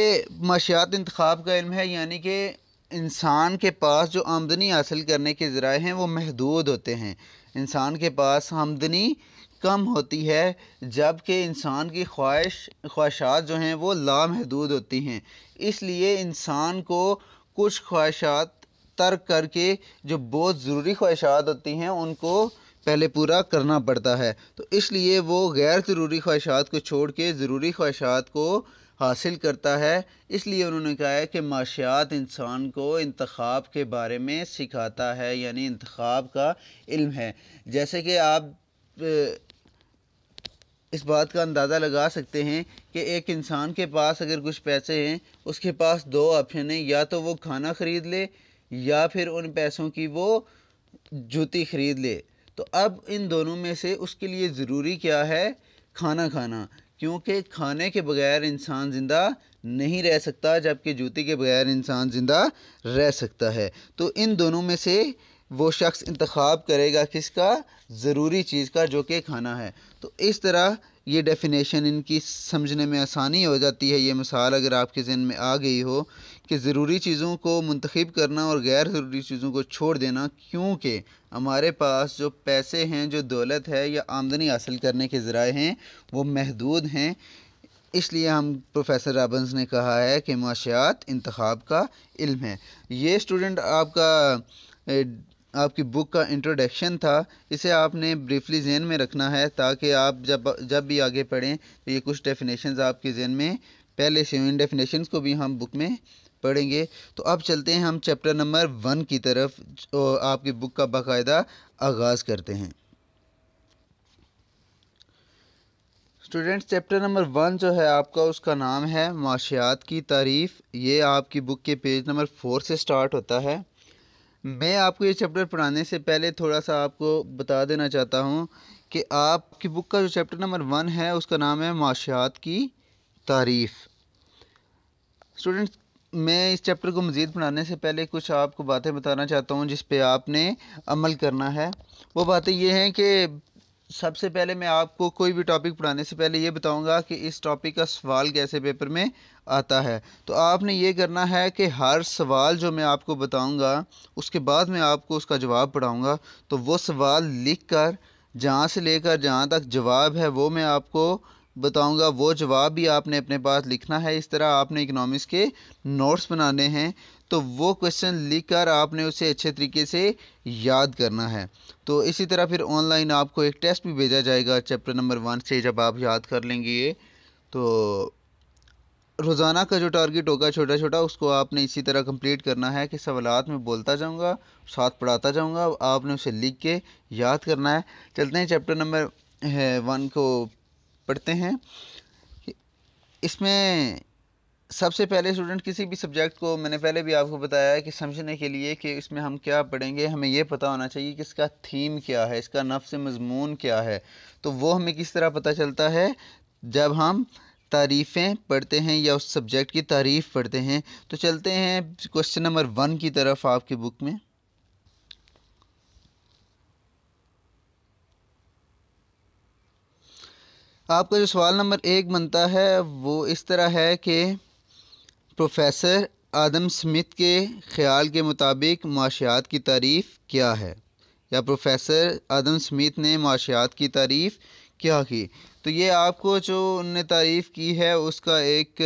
माशियात इंतखब का इल्म है यानी कि इंसान के पास जो आमदनी हासिल करने के ज़राए हैं वो महदूद होते हैं इंसान के पास आमदनी कम होती है जबकि इंसान की ख्वाहिश ख्वाहिशात जो हैं वो लामहदूद होती हैं इसलिए इंसान को कुछ ख्वाहिशात तर्क करके जो बहुत ज़रूरी ख्वाहिशात होती हैं उनको पहले पूरा करना पड़ता है तो इसलिए वो गैर ज़रूरी ख्वाहिशात को छोड़ के ज़रूरी ख्वाहिशात को हासिल करता है इसलिए उन्होंने कहा है कि माशियात इंसान को इंतखब के बारे में सिखाता है यानी इंतखब का इल्म है जैसे कि आप इस बात का अंदाज़ा लगा सकते हैं कि एक इंसान के पास अगर कुछ पैसे हैं उसके पास दो ऑप्शन हैं या तो वो खाना ख़रीद ले या फिर उन पैसों की वो जूती ख़रीद ले तो अब इन दोनों में से उसके लिए ज़रूरी क्या है खाना खाना क्योंकि खाने के बगैर इंसान ज़िंदा नहीं रह सकता जबकि जूती के बगैर इंसान ज़िंदा रह सकता है तो इन दोनों में से वो शख्स इंतखब करेगा किसका ज़रूरी चीज़ का जो कि खाना है तो इस तरह ये डेफिनेशन इनकी समझने में आसानी हो जाती है ये मिसाल अगर आपके जहन में आ गई हो कि ज़रूरी चीज़ों को मंतखब करना और गैर ज़रूरी चीज़ों को छोड़ देना क्योंकि हमारे पास जो पैसे हैं जो दौलत है या आमदनी हासिल करने के ज़राए हैं वो महदूद हैं इसलिए हम प्रोफेसर राबन्स ने कहा है कि माशियात इंतखब का इल्म है ये स्टूडेंट आपका आपकी बुक का इंट्रोडक्शन था इसे आपने ब्रीफली जहन में रखना है ताकि आप जब जब भी आगे पढ़ें तो ये कुछ डेफिनेशंस आपके जहन में पहले से इन डेफिनेशंस को भी हम बुक में पढ़ेंगे तो अब चलते हैं हम चैप्टर नंबर वन की तरफ आपकी बुक का बाकायदा आगाज़ करते हैं स्टूडेंट्स चैप्टर नंबर वन जो है आपका उसका नाम है माशियात की तारीफ़ ये आपकी बुक के पेज नंबर फोर से स्टार्ट होता है मैं आपको ये चैप्टर पढ़ाने से पहले थोड़ा सा आपको बता देना चाहता हूँ कि आपकी बुक का जो चैप्टर नंबर वन है उसका नाम है माशियात की तारीफ़ स्टूडेंट्स मैं इस चैप्टर को मज़ीद बनाने से पहले कुछ आपको बातें बताना चाहता हूँ जिस पर आपने अमल करना है वो बातें ये हैं कि सबसे पहले मैं आपको कोई भी टॉपिक पढ़ाने से पहले ये बताऊंगा कि इस टॉपिक का सवाल कैसे पेपर में आता है तो आपने ये करना है कि हर सवाल जो मैं आपको बताऊंगा उसके बाद मैं आपको उसका जवाब पढ़ाऊंगा तो वो सवाल लिख कर जहाँ से लेकर जहाँ तक जवाब है वो मैं आपको बताऊंगा वो जवाब भी आपने अपने पास लिखना है इस तरह आपने इकनॉमिक्स के नोट्स बनाने हैं तो वो क्वेश्चन लिखकर आपने उसे अच्छे तरीके से याद करना है तो इसी तरह फिर ऑनलाइन आपको एक टेस्ट भी भेजा जाएगा चैप्टर नंबर वन से जब आप याद कर लेंगे ये तो रोज़ाना का जो टारगेट होगा छोटा छोटा उसको आपने इसी तरह कंप्लीट करना है कि सवालत में बोलता जाऊँगा साथ पढ़ाता जाऊँगा आपने उसे लिख के याद करना है चलते हैं चैप्टर नंबर है वन को पढ़ते हैं इसमें सबसे पहले स्टूडेंट किसी भी सब्जेक्ट को मैंने पहले भी आपको बताया है कि समझने के लिए कि इसमें हम क्या पढ़ेंगे हमें यह पता होना चाहिए कि इसका थीम क्या है इसका नफ्स मजमून क्या है तो वो हमें किस तरह पता चलता है जब हम तारीफ़ें पढ़ते हैं या उस सब्जेक्ट की तारीफ़ पढ़ते हैं तो चलते हैं क्वेश्चन नंबर वन की तरफ आपकी बुक में आपका जो सवाल नंबर एक बनता है वो इस तरह है कि प्रोफेसर आदम स्मिथ के ख्याल के मुताबिक माशियात की तारीफ़ क्या है या प्रोफेसर आदम स्मिथ ने माशियात की तारीफ़ क्या की तो ये आपको जो उनने तारीफ़ की है उसका एक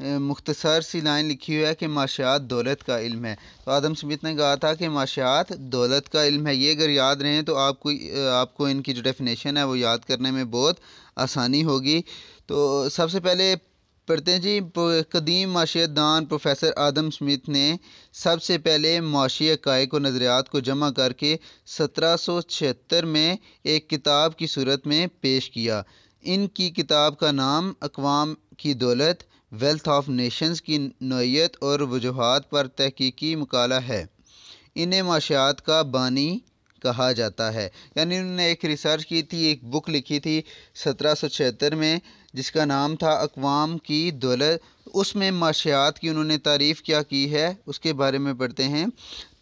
मुख्तसर सी लाइन लिखी हुई है कि माशात दौलत का इल्म है तो आदम स्मिथ ने कहा था कि माशात दौलत का इल्म है ये अगर याद रहें तो आपको आपको इनकी जो डेफिनेशन है वो याद करने में बहुत आसानी होगी तो सबसे पहले पढ़ते हैं जी कदीम माशियत दान प्रोफेसर आदम स्मिथ ने सबसे पहले माशी काय को नज़रियात को जमा करके सत्रह सौ छिहत्तर में एक किताब की सूरत में पेश किया इनकी किताब का नाम अकवाम की दौलत वेल्थ ऑफ नेशंस की नोयत और वजूहत पर तहकीकी मकाला है इन्हें माशात का बानी कहा जाता है यानी उन्होंने एक रिसर्च की थी एक बुक लिखी थी सत्रह सौ छिहत्तर में जिसका नाम था अकवाम की दौलत उसमें माशियात की उन्होंने तारीफ़ क्या की है उसके बारे में पढ़ते हैं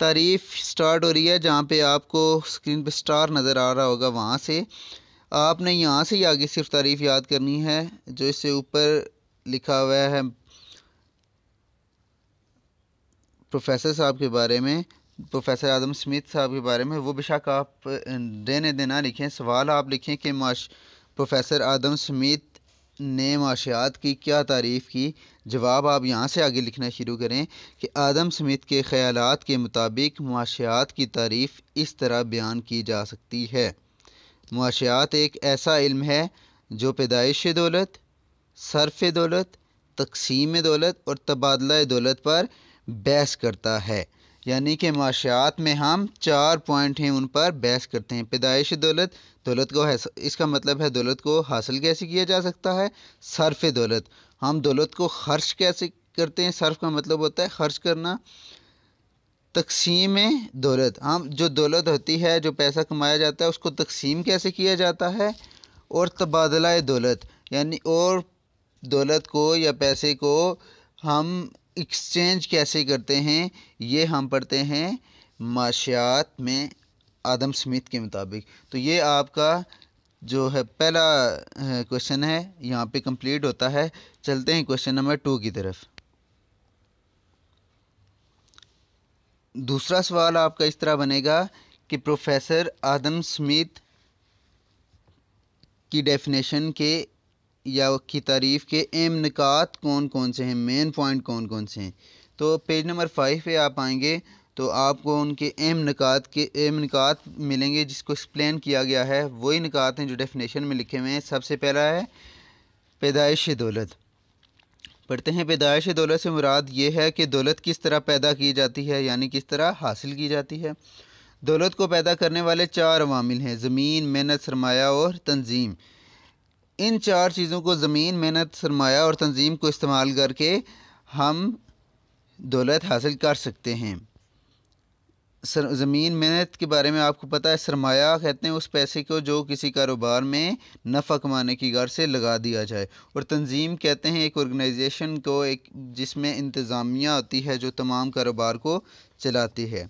तारीफ़ स्टार्ट हो रही है जहाँ पे आपको स्क्रीन पे स्टार नज़र आ रहा होगा वहाँ से आपने यहाँ से ही आगे सिर्फ तारीफ़ याद करनी है जो इससे ऊपर लिखा हुआ है प्रोफेसर साहब के बारे में प्रोफेसर आदम स्मिथ साहब के बारे में वो बेशक आप देने देना लिखें सवाल आप लिखें कि प्रोफेसर आदम स्मिथ ने माशियात की क्या तारीफ़ की जवाब आप यहाँ से आगे लिखना शुरू करें कि आदम स्मिथ के ख्याल के मुताबिक माशियात की तारीफ़ इस तरह बयान की जा सकती है माशियात एक ऐसा इल्म है जो पैदाइश दौलत सरफ़ दौलत तकसीम दौलत और तबादला दौलत पर बहस करता है यानी कि माशात में हम चार पॉइंट हैं उन पर बहस करते हैं पैदाइश दौलत दौलत को इसका मतलब है दौलत को हासिल कैसे किया जा सकता है सरफ़ दौलत हम दौलत को खर्च कैसे करते हैं सर्फ का मतलब होता है खर्च करना तकसीम दौलत हम जो दौलत होती है जो पैसा कमाया जाता है उसको तकसीम कैसे किया जाता है और तबादला दौलत यानी और दौलत को या पैसे को हम एक्सचेंज कैसे करते हैं ये हम पढ़ते हैं माशियात में आदम स्मिथ के मुताबिक तो ये आपका जो है पहला क्वेश्चन है यहाँ पे कंप्लीट होता है चलते हैं क्वेश्चन नंबर टू की तरफ दूसरा सवाल आपका इस तरह बनेगा कि प्रोफेसर आदम स्मिथ की डेफिनेशन के या की तारीफ़ के अहम निकात कौन कौन से हैं मेन पॉइंट कौन कौन से हैं तो पेज नंबर फाइव पे आप आएंगे तो आपको उनके अहम निकात के अहम निकात मिलेंगे जिसको एक्सप्लेन किया गया है वही निकात हैं जो डेफिनेशन में लिखे हुए हैं सबसे पहला है पैदाइश दौलत पढ़ते हैं पैदाइश दौलत से मुराद ये है कि दौलत किस तरह पैदा की जाती है यानी किस तरह हासिल की जाती है दौलत को पैदा करने वाले चार अवामिल हैं ज़मीन मेहनत सरमाया और तंजीम इन चार चीज़ों को ज़मीन मेहनत सरमाया और तंजीम को इस्तेमाल करके हम दौलत हासिल कर सकते हैं सर ज़मीन मेहनत के बारे में आपको पता है सरमाया कहते हैं उस पैसे को जो किसी कारोबार में नफ़ा कमाने की गार से लगा दिया जाए और तंजीम कहते हैं एक ऑर्गेनाइजेशन को एक जिसमें इंतज़ामिया होती है जो तमाम कारोबार को चलाती है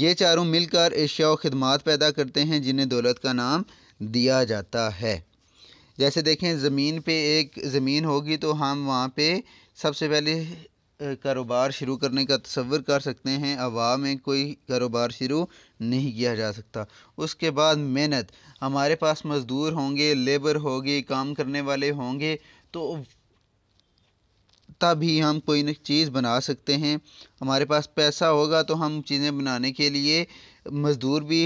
ये चारों मिलकर एशिया व खदमात पैदा करते हैं जिन्हें दौलत का नाम दिया जाता है जैसे देखें ज़मीन पे एक ज़मीन होगी तो हम वहाँ पे सबसे पहले कारोबार शुरू करने का तस्वर कर सकते हैं हवा में कोई कारोबार शुरू नहीं किया जा सकता उसके बाद मेहनत हमारे पास मज़दूर होंगे लेबर होगी काम करने वाले होंगे तो तभी हम कोई न चीज़ बना सकते हैं हमारे पास पैसा होगा तो हम चीज़ें बनाने के लिए मज़दूर भी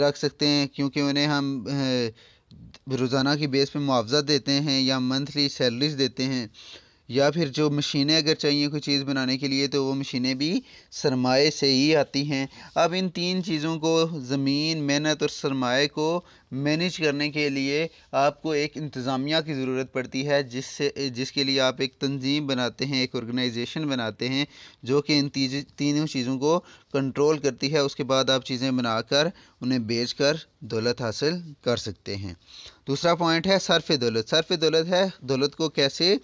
रख सकते हैं क्योंकि उन्हें हम रोज़ाना की बेस पे मुआवजा देते हैं या मंथली सैलरीज देते हैं या फिर जो मशीनें अगर चाहिए कोई चीज़ बनाने के लिए तो वो मशीनें भी सरमाए से ही आती हैं अब इन तीन चीज़ों को ज़मीन मेहनत और सरमाए को मैनेज करने के लिए आपको एक इंतज़ामिया की ज़रूरत पड़ती है जिससे जिसके लिए आप एक तंजीम बनाते हैं एक ऑर्गेनाइजेशन बनाते हैं जो कि इन तीनों चीज़ों को कंट्रोल करती है उसके बाद आप चीज़ें बनाकर उन्हें बेच कर दौलत हासिल कर सकते हैं दूसरा पॉइंट है सरफ दौलत सरफ दौलत है दौलत को कैसे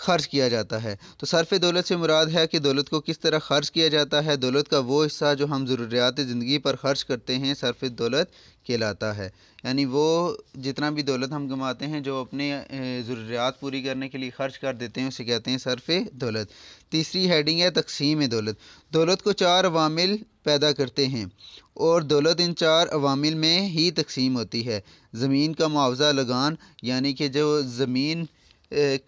खर्च किया जाता है तो सरफ दौलत से मुराद है कि दौलत को किस तरह खर्च किया जाता है दौलत का वो हिस्सा जो हम ज़रूरियात ज़िंदगी पर खर्च करते हैं सरफ दौलत कहलाता है यानी वो जितना भी दौलत हम कमाते हैं जो अपने ज़रूरियात पूरी करने के लिए ख़र्च कर देते हैं उसे कहते हैं सरफ दौलत तीसरी हेडिंग है तकसीम दौलत दौलत को चार वामिल पैदा करते हैं और दौलत इन चार अवामिल में ही तकसीम होती है ज़मीन का मुआवजा लगान यानी कि जो ज़मीन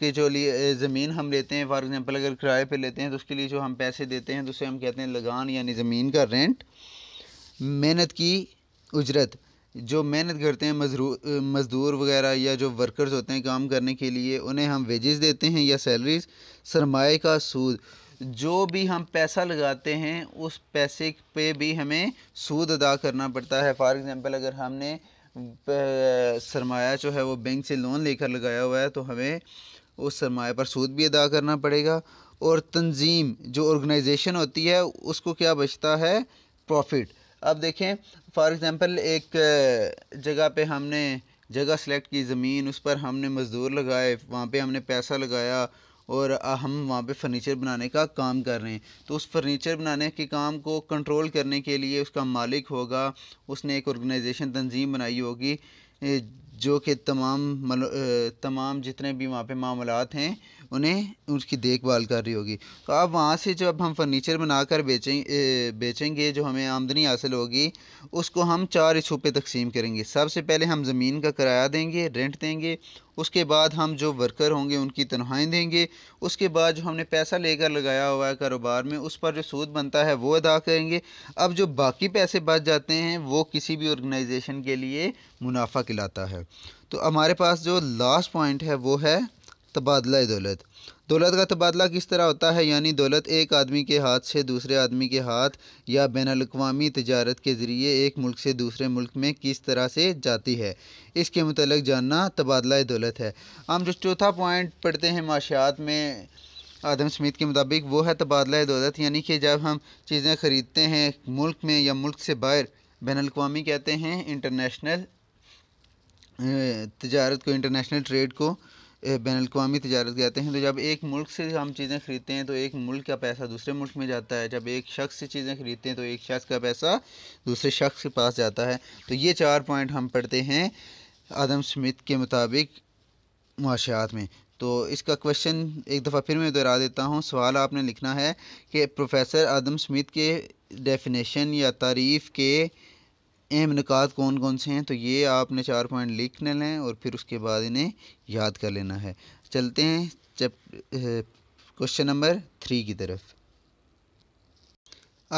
के जो लिए ज़मीन हम लेते हैं फॉर एग्ज़ाम्पल अगर किराए पर लेते हैं तो उसके लिए जो हम पैसे देते हैं तो उसे हम कहते हैं लगान यानी ज़मीन का रेंट मेहनत की उजरत जो मेहनत करते हैं मज़दूर वगैरह या जो वर्कर्स होते हैं काम करने के लिए उन्हें हम वेजेस देते हैं या सैलरीज सरमाए का सूद जो भी हम पैसा लगाते हैं उस पैसे पे भी हमें सूद अदा करना पड़ता है फॉर एग्ज़ाम्पल अगर हमने सरमाया जो है वो बैंक से लोन लेकर लगाया हुआ है तो हमें उस सरमाए पर सूद भी अदा करना पड़ेगा और तंजीम जो ऑर्गेनाइजेशन होती है उसको क्या बचता है प्रॉफिट अब देखें फॉर एग्ज़ाम्पल एक जगह पे हमने जगह सेलेक्ट की ज़मीन उस पर हमने मज़दूर लगाए वहाँ पे हमने पैसा लगाया और हम वहाँ पे फर्नीचर बनाने का काम कर रहे हैं तो उस फर्नीचर बनाने के काम को कंट्रोल करने के लिए उसका मालिक होगा उसने एक ऑर्गेनाइजेशन तंजीम बनाई होगी जो कि तमाम तमाम जितने भी वहाँ पे मामलात हैं उन्हें उसकी देखभाल कर रही होगी तो अब वहाँ से जब हम फर्नीचर बना कर बेचें बेचेंगे जो हमें आमदनी हासिल होगी उसको हम चार हिस्सों पर तकसीम करेंगे सबसे पहले हम ज़मीन का किराया देंगे रेंट देंगे उसके बाद हम जो वर्कर होंगे उनकी तनख्वाहें देंगे उसके बाद जो हमने पैसा लेकर लगाया हुआ है कारोबार में उस पर जो सूद बनता है वो अदा करेंगे अब जो बाकी पैसे बच जाते हैं वो किसी भी ऑर्गेनाइजेशन के लिए मुनाफा खिलाता है तो हमारे पास जो लास्ट पॉइंट है वो है तबादला दौलत दौलत का तबादला किस तरह होता है यानी दौलत एक आदमी के हाथ से दूसरे आदमी के हाथ या बैन अवी तजारत के ज़रिए एक मुल्क से दूसरे मुल्क में किस तरह से जाती है इसके मतलब जानना तबादला दौलत है हम जो चौथा पॉइंट पढ़ते हैं माशियात में आदम स्मिथ के मुताबिक वो है तबादला दौलत यानी कि जब हम चीज़ें ख़रीदते हैं मुल्क में या मुल्क से बाहर बैन अवी कहते हैं इंटरनेशनल तजारत को इंटरनेशनल ट्रेड को बैन अवी तजारत कहते हैं तो जब एक मुल्क से हम चीज़ें ख़रीदते हैं तो एक मुल्क का पैसा दूसरे मुल्क में जाता है जब एक शख्स से चीज़ें ख़रीदते हैं तो एक शख्स का पैसा दूसरे शख्स के पास जाता है तो ये चार पॉइंट हम पढ़ते हैं आदम स्मिथ के मुताबिक माशात में तो इसका क्वेश्चन एक दफ़ा फिर मैं दोहरा देता हूँ सवाल आपने लिखना है कि प्रोफेसर आदम स्मिथ के डेफिनेशन या तारीफ़ के अहम निकात कौन कौन से हैं तो ये आपने चार पॉइंट लिख ले लें और फिर उसके बाद इन्हें याद कर लेना है चलते हैं चैप क्वेश्चन नंबर थ्री की तरफ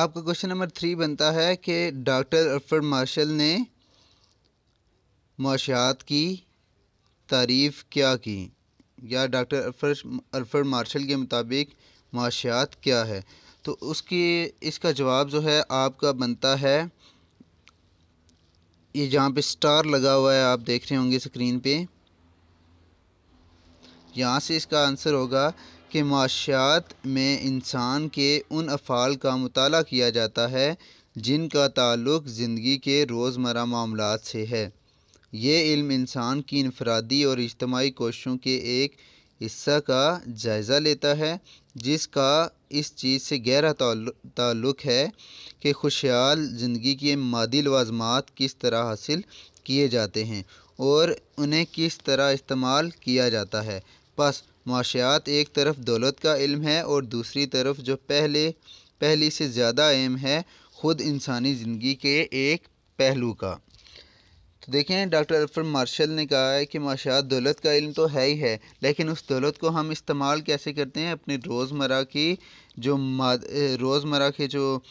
आपका क्वेश्चन नंबर थ्री बनता है कि डॉक्टर अरफर्ड मार्शल ने मुआशियात की तारीफ क्या की या डॉक्टर अरफर्ड अरफर्ड मार्शल के मुताबिक माशियात क्या है तो उसकी इसका जवाब जो है आपका बनता है ये जहाँ पे स्टार लगा हुआ है आप देख रहे होंगे स्क्रीन पे यहाँ से इसका आंसर होगा कि माशात में इंसान के उन अफ़ाल का मताल किया जाता है जिनका ताल्लुक ज़िंदगी के रोज़मर्रा मामला से है ये इल्म इंसान की इनफरादी और इज्तमाही कोशिशों के एक हिस्सा का जायज़ा लेता है जिसका इस चीज़ से गहरा ताल्लुक़ है कि खुशहाल ज़िंदगी के मादी लवाजमात किस तरह हासिल किए जाते हैं और उन्हें किस तरह इस्तेमाल किया जाता है बस माशियात एक तरफ दौलत का इल्म है और दूसरी तरफ जो पहले पहली से ज़्यादा अहम है ख़ुद इंसानी ज़िंदगी के एक पहलू का तो देखें डॉक्टर अल्फर मार्शल ने कहा है कि माशात दौलत का इल्म तो है ही है लेकिन उस दौलत को हम इस्तेमाल कैसे करते हैं अपने रोज़मर्रा की जो रोज़मर्रा के जो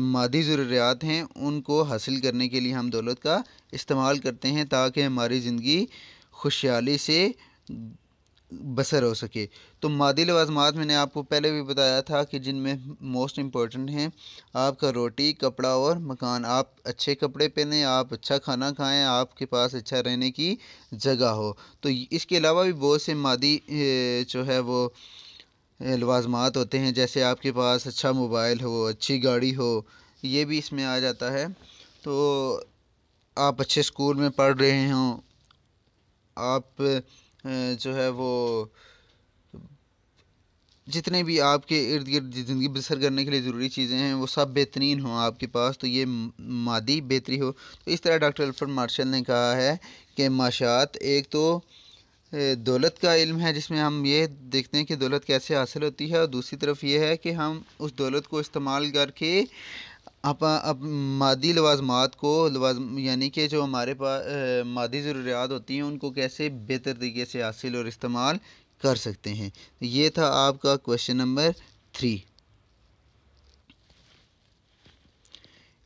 मादी ज़रूरियात हैं उनको हासिल करने के लिए हम दौलत का इस्तेमाल करते हैं ताकि हमारी ज़िंदगी खुशहाली से बसर हो सके तो मादी लवाजमात मैंने आपको पहले भी बताया था कि जिनमें मोस्ट इम्पॉर्टेंट हैं आपका रोटी कपड़ा और मकान आप अच्छे कपड़े पहने आप अच्छा खाना खाएं आपके पास अच्छा रहने की जगह हो तो इसके अलावा भी बहुत से मादी जो है वो लवाजमात होते हैं जैसे आपके पास अच्छा मोबाइल हो अच्छी गाड़ी हो ये भी इसमें आ जाता है तो आप अच्छे स्कूल में पढ़ रहे हों आप जो है वो जितने भी आपके इर्द गिर्द ज़िंदगी बसर करने के लिए ज़रूरी चीज़ें हैं वो सब बेहतरीन हों आपके पास तो ये मादी बेहतरी हो तो इस तरह डॉक्टर अल्फर्ड मार्शल ने कहा है कि माशात एक तो दौलत का इल्म है जिसमें हम ये देखते हैं कि दौलत कैसे हासिल होती है और दूसरी तरफ ये है कि हम उस दौलत को इस्तेमाल करके आप अब मादी लवाजमात को लवाजम यानी कि जो हमारे पास मादी ज़रूरियात होती हैं उनको कैसे बेहतर तरीके से हासिल और इस्तेमाल कर सकते हैं ये था आपका क्वेश्चन नंबर थ्री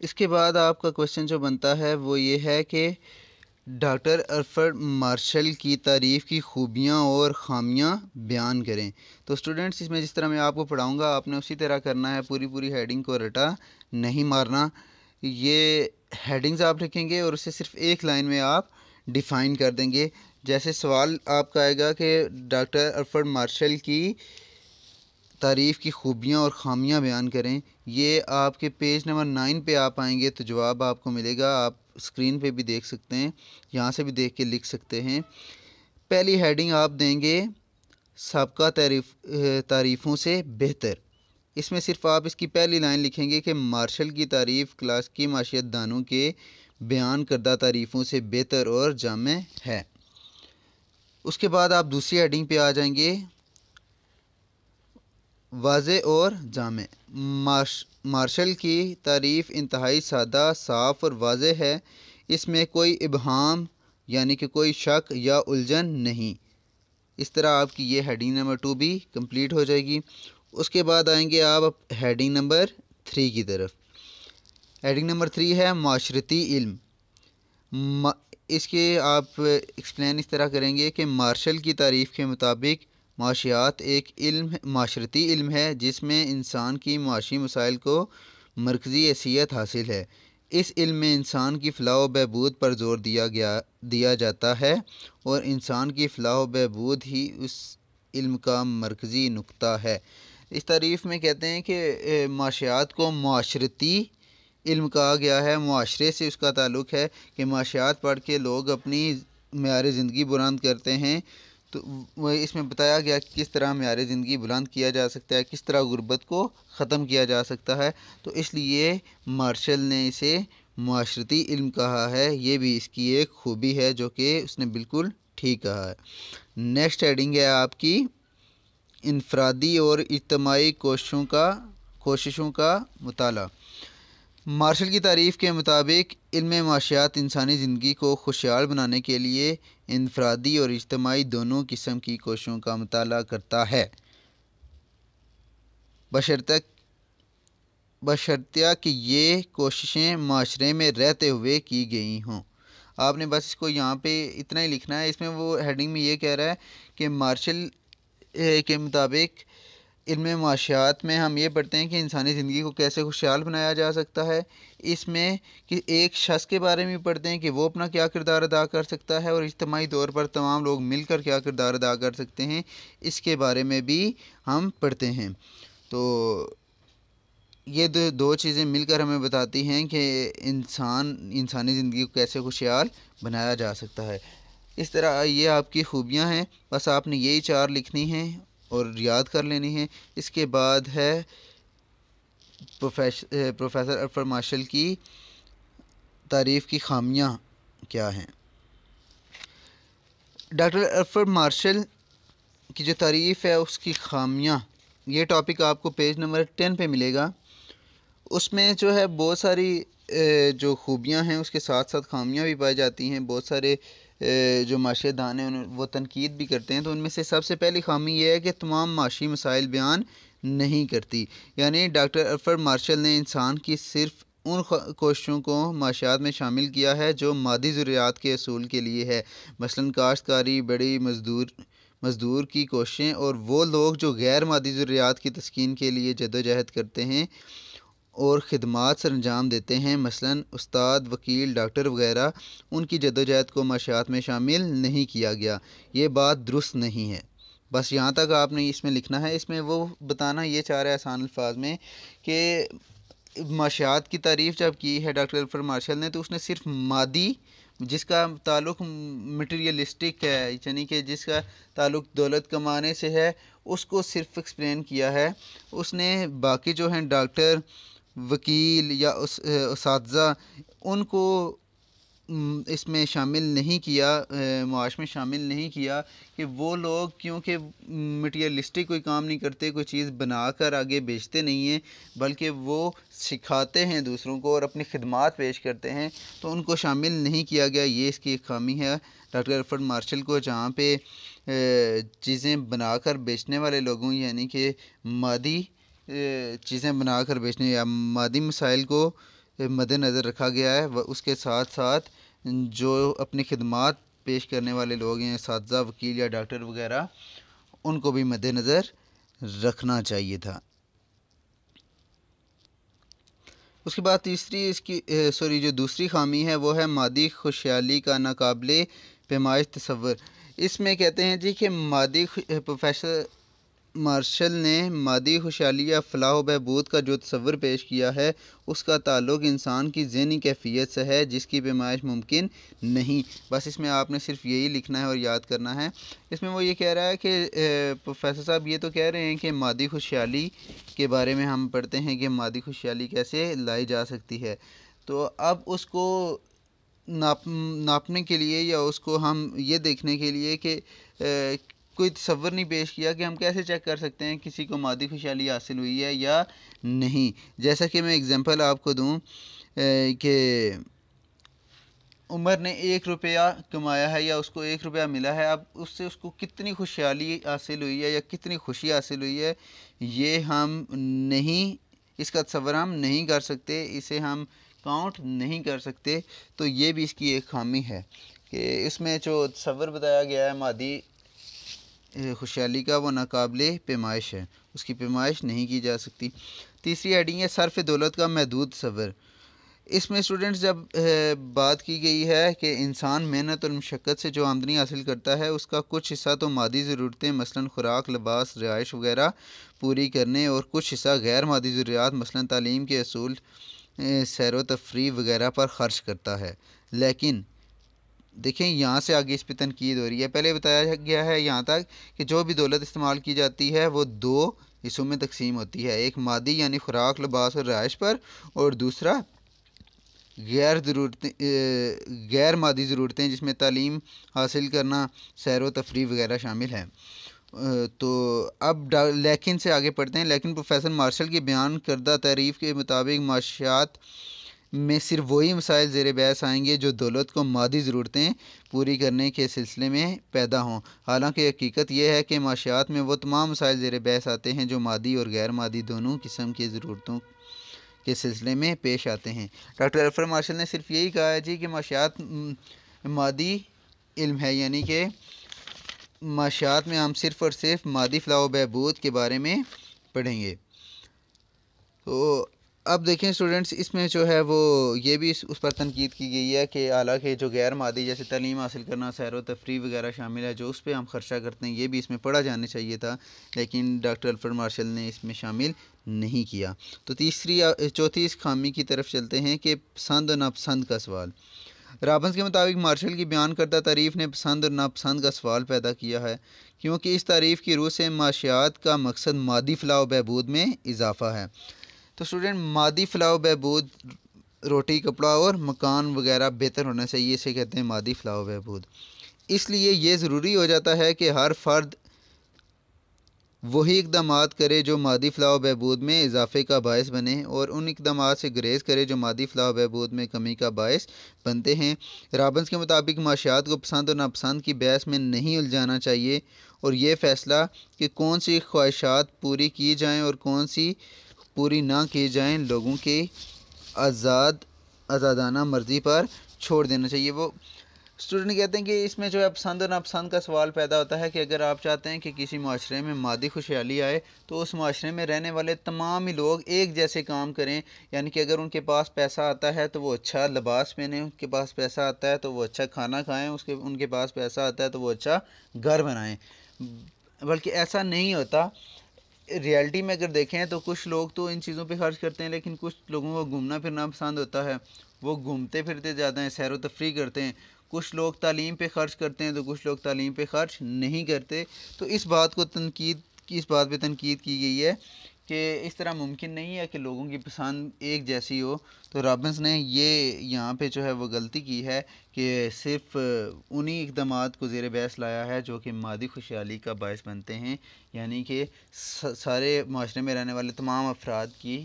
इसके बाद आपका क्वेश्चन जो बनता है वो ये है कि डॉक्टर अरफर्ड मार्शल की तारीफ़ की खूबियाँ और ख़ामियाँ बयान करें तो स्टूडेंट्स इसमें जिस तरह मैं आपको पढ़ाऊँगा आपने उसी तरह करना है पूरी पूरी हेडिंग को रटा नहीं मारना ये हेडिंग्स आप लिखेंगे और उसे सिर्फ एक लाइन में आप डिफ़ाइन कर देंगे जैसे सवाल आपका आएगा कि डॉक्टर अरफर्ड मार्शल की तारीफ़ की ख़ूबियाँ और ख़ामियाँ बयान करें ये आपके पेज नंबर नाइन पे आप आएंगे तो जवाब आपको मिलेगा आप स्क्रीन पे भी देख सकते हैं यहाँ से भी देख के लिख सकते हैं पहली हेडिंग आप देंगे सबका तारीफ तारीफ़ों से बेहतर इसमें सिर्फ आप इसकी पहली लाइन लिखेंगे कि मार्शल की तारीफ़ क्लास की माशियत दानों के बयान करदा तारीफ़ों से बेहतर और जाम है उसके बाद आप दूसरी हेडिंग पे आ जाएंगे वाज और जाम मार्श, मार्शल की तारीफ़ इंतहाई सादा साफ और वाज है इसमें कोई इबहम यानी कि कोई शक या उलझन नहीं इस तरह आपकी ये हेडिंग नंबर टू भी कंप्लीट हो जाएगी उसके बाद आएंगे आप हेडिंग नंबर थ्री की तरफ हेडिंग नंबर थ्री है माशरती इल्म इसके आप एक्सप्लेन इस तरह करेंगे कि मार्शल की तारीफ़ के मुताबिक माशियात एक इल्म माशरती इल्म है जिसमें इंसान की माशी मसाइल को मरकज़ी हैसियत हासिल है इस इल्म में इंसान की फ़लाह बहबूद पर जोर दिया गया दिया जाता है और इंसान की फ़लाह बहबूद ही उस इल्म का मरकज़ी नुकता है इस तारीफ़ में कहते हैं कि माशियात को माशरती इल्म कहा गया है माशरे से उसका ताल्लुक़ है कि माशियात पढ़ के लोग अपनी मैार ज़िंदगी बुलंद करते हैं तो इसमें बताया गया कि किस तरह मैार ज़िंदगी बुलंद किया जा सकता है किस तरह गुर्बत को ख़त्म किया जा सकता है तो इसलिए मार्शल ने इसे माशरती इल्म कहा है ये भी इसकी एक खूबी है जो कि उसने बिल्कुल ठीक कहा है नेक्स्ट हेडिंग है आपकी इनफरादी और इज्तमाही कोशिशों का कोशिशों का मताल मार्शल की तारीफ़ के मुताबिक इल्म माशियात इंसानी ज़िंदगी को खुशहाल बनाने के लिए इनफरादी और इजतमाही दोनों किस्म की कोशिशों का मताल करता है बशरत बशरतिया कि ये कोशिशें माशरे में रहते हुए की गई हों आपने बस इसको यहाँ पे इतना ही लिखना है इसमें वो हेडिंग में ये कह रहा है कि मार्शल के मुताबिक इल्म माशियात में हम ये पढ़ते हैं कि इंसानी ज़िंदगी को कैसे खुशहाल बनाया जा सकता है इसमें कि एक शख्स के बारे में पढ़ते हैं कि वो अपना क्या किरदार अदा कर सकता है और इज्तमाही तौर पर तमाम लोग मिलकर क्या किरदार अदा कर सकते हैं इसके बारे में भी हम पढ़ते हैं तो ये दो, दो चीज़ें मिलकर हमें बताती हैं कि इंसान इंसानी ज़िंदगी को कैसे खुशहाल बनाया जा सकता है इस तरह ये आपकी खूबियां हैं बस आपने यही चार लिखनी हैं और याद कर लेनी है इसके बाद है प्रोफेसर अरफर मार्शल की तारीफ़ की खामियां क्या हैं डॉक्टर अरफर मार्शल की जो तारीफ़ है उसकी खामियां ये टॉपिक आपको पेज नंबर टेन पे मिलेगा उसमें जो है बहुत सारी जो खूबियां हैं उसके साथ साथ खामियां भी पाई जाती हैं बहुत सारे जो माशे दान हैं वो तनकीद भी करते हैं तो उनमें से सबसे पहली खामी यह है कि तमाम माशी मसाइल बयान नहीं करती यानी डॉक्टर अरफर मार्शल ने इंसान की सिर्फ उन कोशिशों को माशियात में शामिल किया है जो मादी ज़रूरियात के असूल के लिए है मसलन काश्तकारी बड़ी मजदूर मजदूर की कोशिशें और वो लोग जो गैर मादी ज़रूरियात की तस्किन के लिए जदोजहद करते हैं और ख़दमात सर अंजाम देते हैं मसलन उस्ताद वकील डॉक्टर वगैरह उनकी जदोजहद को माशात में शामिल नहीं किया गया ये बात दुरुस्त नहीं है बस यहाँ तक आपने इसमें लिखना है इसमें वो बताना ये चाह रहे आसान अल्फाज में कि माशात की तारीफ़ जब की है डॉक्टर अल्फर मार्शल ने तो उसने सिर्फ मादी जिसका ताल्लुक मटेरियलिस्टिक है यानी कि जिसका ताल्लुक दौलत कमाने से है उसको सिर्फ एक्सप्लेन किया है उसने बाकी जो हैं डॉक्टर वकील या उस उनको इसमें शामिल नहीं किया मुआश में शामिल नहीं किया कि वो लोग क्योंकि मटीरियलिस्टिक कोई काम नहीं करते कोई चीज़ बना कर आगे बेचते नहीं हैं बल्कि वो सिखाते हैं दूसरों को और अपनी खिदमत पेश करते हैं तो उनको शामिल नहीं किया गया ये इसकी एक खामी है डॉक्टर अल्फर्ड मार्शल को जहाँ पे चीज़ें बनाकर बेचने वाले लोगों यानी कि मादी चीज़ें बनाकर बेचने या मादी मसाइल को मद्दनज़र रखा गया है व उसके साथ साथ जो अपनी खदमात पेश करने वाले लोग हैं साजा वकील या डॉक्टर वगैरह उनको भी मद्दनज़र रखना चाहिए था उसके बाद तीसरी इसकी सॉरी जो दूसरी खामी है वो है मादी खुशहाली का नाकबले पेमाइश तस्वर इसमें कहते हैं जी कि मादी प्रोफेसर मार्शल ने मादी खुशहाली या फलाह बहबूद का जो तस्वर पेश किया है उसका ताल्लुक इंसान की जहनी कैफियत से है जिसकी पेमाइश मुमकिन नहीं बस इसमें आपने सिर्फ यही लिखना है और याद करना है इसमें वो ये कह रहा है कि प्रोफेसर साहब ये तो कह रहे हैं कि मादी खुशहाली के बारे में हम पढ़ते हैं कि मादी खुशहाली कैसे लाई जा सकती है तो अब उसको नाप नापने के लिए या उसको हम ये देखने के लिए कि कोई तस्वर नहीं पेश किया कि हम कैसे चेक कर सकते हैं किसी को मादी खुशहाली हासिल हुई है या नहीं जैसा कि मैं एग्ज़ाम्पल आपको दूँ कि उमर ने एक रुपया कमाया है या उसको एक रुपया मिला है अब उससे उसको कितनी खुशहाली हासिल हुई है या कितनी खुशी हासिल हुई है ये हम नहीं इसका तस्वर हम नहीं कर सकते इसे हम काउंट नहीं कर सकते तो ये भी इसकी एक खामी है कि इसमें जो तस्वर बताया गया है मादी खुशहाली का वो नाकबले पेमाइश है उसकी पेमाइश नहीं की जा सकती तीसरी हेडिंग है सरफ दौलत का महदूद सबर इसमें स्टूडेंट्स जब बात की गई है कि इंसान मेहनत और मशक्क़त से जो आमदनी हासिल करता है उसका कुछ हिस्सा तो मादी ज़रूरतें मसलन ख़ुराक लबास रिहाइश वगैरह पूरी करने और कुछ हिस्सा गैर मादी ज़रूरियात मसलन तालीम के असूल सैर व तफरी वगैरह पर ख़र्च करता है लेकिन देखें यहाँ से आगे इस पर तनकीद हो रही है पहले बताया गया है यहाँ तक कि जो भी दौलत इस्तेमाल की जाती है वो दो हिस्सों में तकसीम होती है एक मादी यानी ख़ुराक लबास और रहाइश पर और दूसरा गैर ज़रूरतें गैर मादी ज़रूरतें जिसमें तालीम हासिल करना सैर व तफरी वगैरह शामिल है तो अब लेकिन से आगे पढ़ते हैं लेकिन प्रोफेसर मार्शल की बयान करदा तारीफ़ के मुताबिक माशियात में सिर्फ वही मसाइल ज़ेर बहस आएंगे जो दौलत को मादी ज़रूरतें पूरी करने के सिलसिले में पैदा हों हालांकि हकीकत यह है कि माशियात में वो तमाम मसाइल ज़ेर बहस आते हैं जो मादी और गैर मादी दोनों किस्म की ज़रूरतों के सिलसिले में पेश आते हैं डॉक्टर अल्फर मार्शल ने सिर्फ यही कहा है जी कि माशियात मादी इल्म है यानी कि माशात में हम सिर्फ और सिर्फ मादी फलाह बहबूद के बारे में पढ़ेंगे तो अब देखें स्टूडेंट्स इसमें जो है वो ये भी उस पर तनकीद की गई है कि हालांकि जो गैर मादी जैसे तलीम हासिल करना सैर व तफरी वगैरह शामिल है जो उस पर हम खर्चा करते हैं ये भी इसमें पढ़ा जाना चाहिए था लेकिन डॉक्टर अल्फर्ड मार्शल ने इसमें शामिल नहीं किया तो तीसरी चौथी इस खामी की तरफ चलते हैं कि पसंद और नापसंद का सवाल राबंस के मुताबिक मार्शल की बयान करदा तारीफ़ ने पसंद और नापसंद का सवाल पैदा किया है क्योंकि इस तारीफ़ की रूह से माशियात का मकसद मादी फलाह बहबूद में इजाफा है तो स्टूडेंट मादी फलाओ बहबूद रोटी कपड़ा और मकान वगैरह बेहतर होना चाहिए इसे कहते हैं मादी फलाओ बहबूद इसलिए ये ज़रूरी हो जाता है कि हर फर्द वही इकदाम करे जो मादी फलाओ बहबूद में इजाफे का बायस बने और उन इकदाम से ग्रेज़ करे जो मादी फलाओ बहबूद में कमी का बायस बनते हैं राबंस के मुताबिक माशियात को पसंद और नापसंद की बहस में नहीं उलझाना चाहिए और ये फ़ैसला कि कौन सी ख्वाहिशात पूरी की जाएँ और कौन सी पूरी ना की जाए लोगों के आज़ाद आज़ादाना मर्ज़ी पर छोड़ देना चाहिए वो स्टूडेंट कहते हैं कि इसमें जो है पसंद और नापसंद का सवाल पैदा होता है कि अगर आप चाहते हैं कि किसी माशरे में मादी खुशहाली आए तो उस माशरे में रहने वाले तमाम ही लोग एक जैसे काम करें यानी कि अगर उनके पास पैसा आता है तो वो अच्छा लिबास पहने उनके पास पैसा आता है तो वो अच्छा खाना खाएँ उसके उनके पास पैसा आता है तो वो अच्छा घर बनाएँ बल्कि ऐसा नहीं होता रियलिटी में अगर देखें तो कुछ लोग तो इन चीज़ों पे खर्च करते हैं लेकिन कुछ लोगों को घूमना फिरना पसंद होता है वो घूमते फिरते जाते हैं सैर तफरी करते हैं कुछ लोग तालीम पे खर्च करते हैं तो कुछ लोग तालीम पे खर्च नहीं करते तो इस बात को तनकीद इस बात पे तनकीद की गई है कि इस तरह मुमकिन नहीं है कि लोगों की पसंद एक जैसी हो तो रॉबिन्स ने ये यहाँ पे जो है वो गलती की है कि सिर्फ उन्हीं इकदाम को जेर बहस लाया है जो कि मादी खुशहाली का बायस बनते हैं यानी कि सारे माशरे में रहने वाले तमाम अफराद की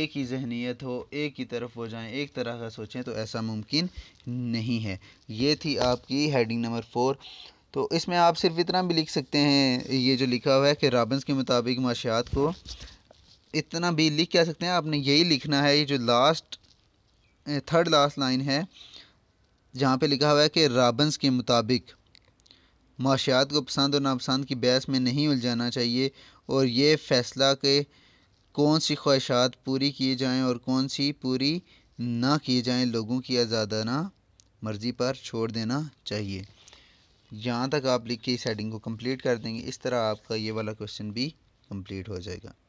एक ही जहनीत हो एक ही तरफ हो जाएं एक तरह का सोचें तो ऐसा मुमकिन नहीं है ये थी आपकी हेडिंग नंबर फोर तो इसमें आप सिर्फ इतना भी लिख सकते हैं ये जो लिखा हुआ है कि रॉबिन्स के मुताबिक माशियात को इतना भी लिख क्या सकते हैं आपने यही लिखना है ये जो लास्ट थर्ड लास्ट लाइन है जहाँ पे लिखा हुआ है कि राबंस के मुताबिक माशियात को पसंद और नापसंद की बहस में नहीं उलझाना चाहिए और ये फ़ैसला के कौन सी ख्वाहिशात पूरी किए जाएं और कौन सी पूरी ना किए जाएं लोगों की आज़ादाना मर्ज़ी पर छोड़ देना चाहिए यहाँ तक आप लिख के इस हेडिंग को कंप्लीट कर देंगे इस तरह आपका ये वाला क्वेश्चन भी कम्प्लीट हो जाएगा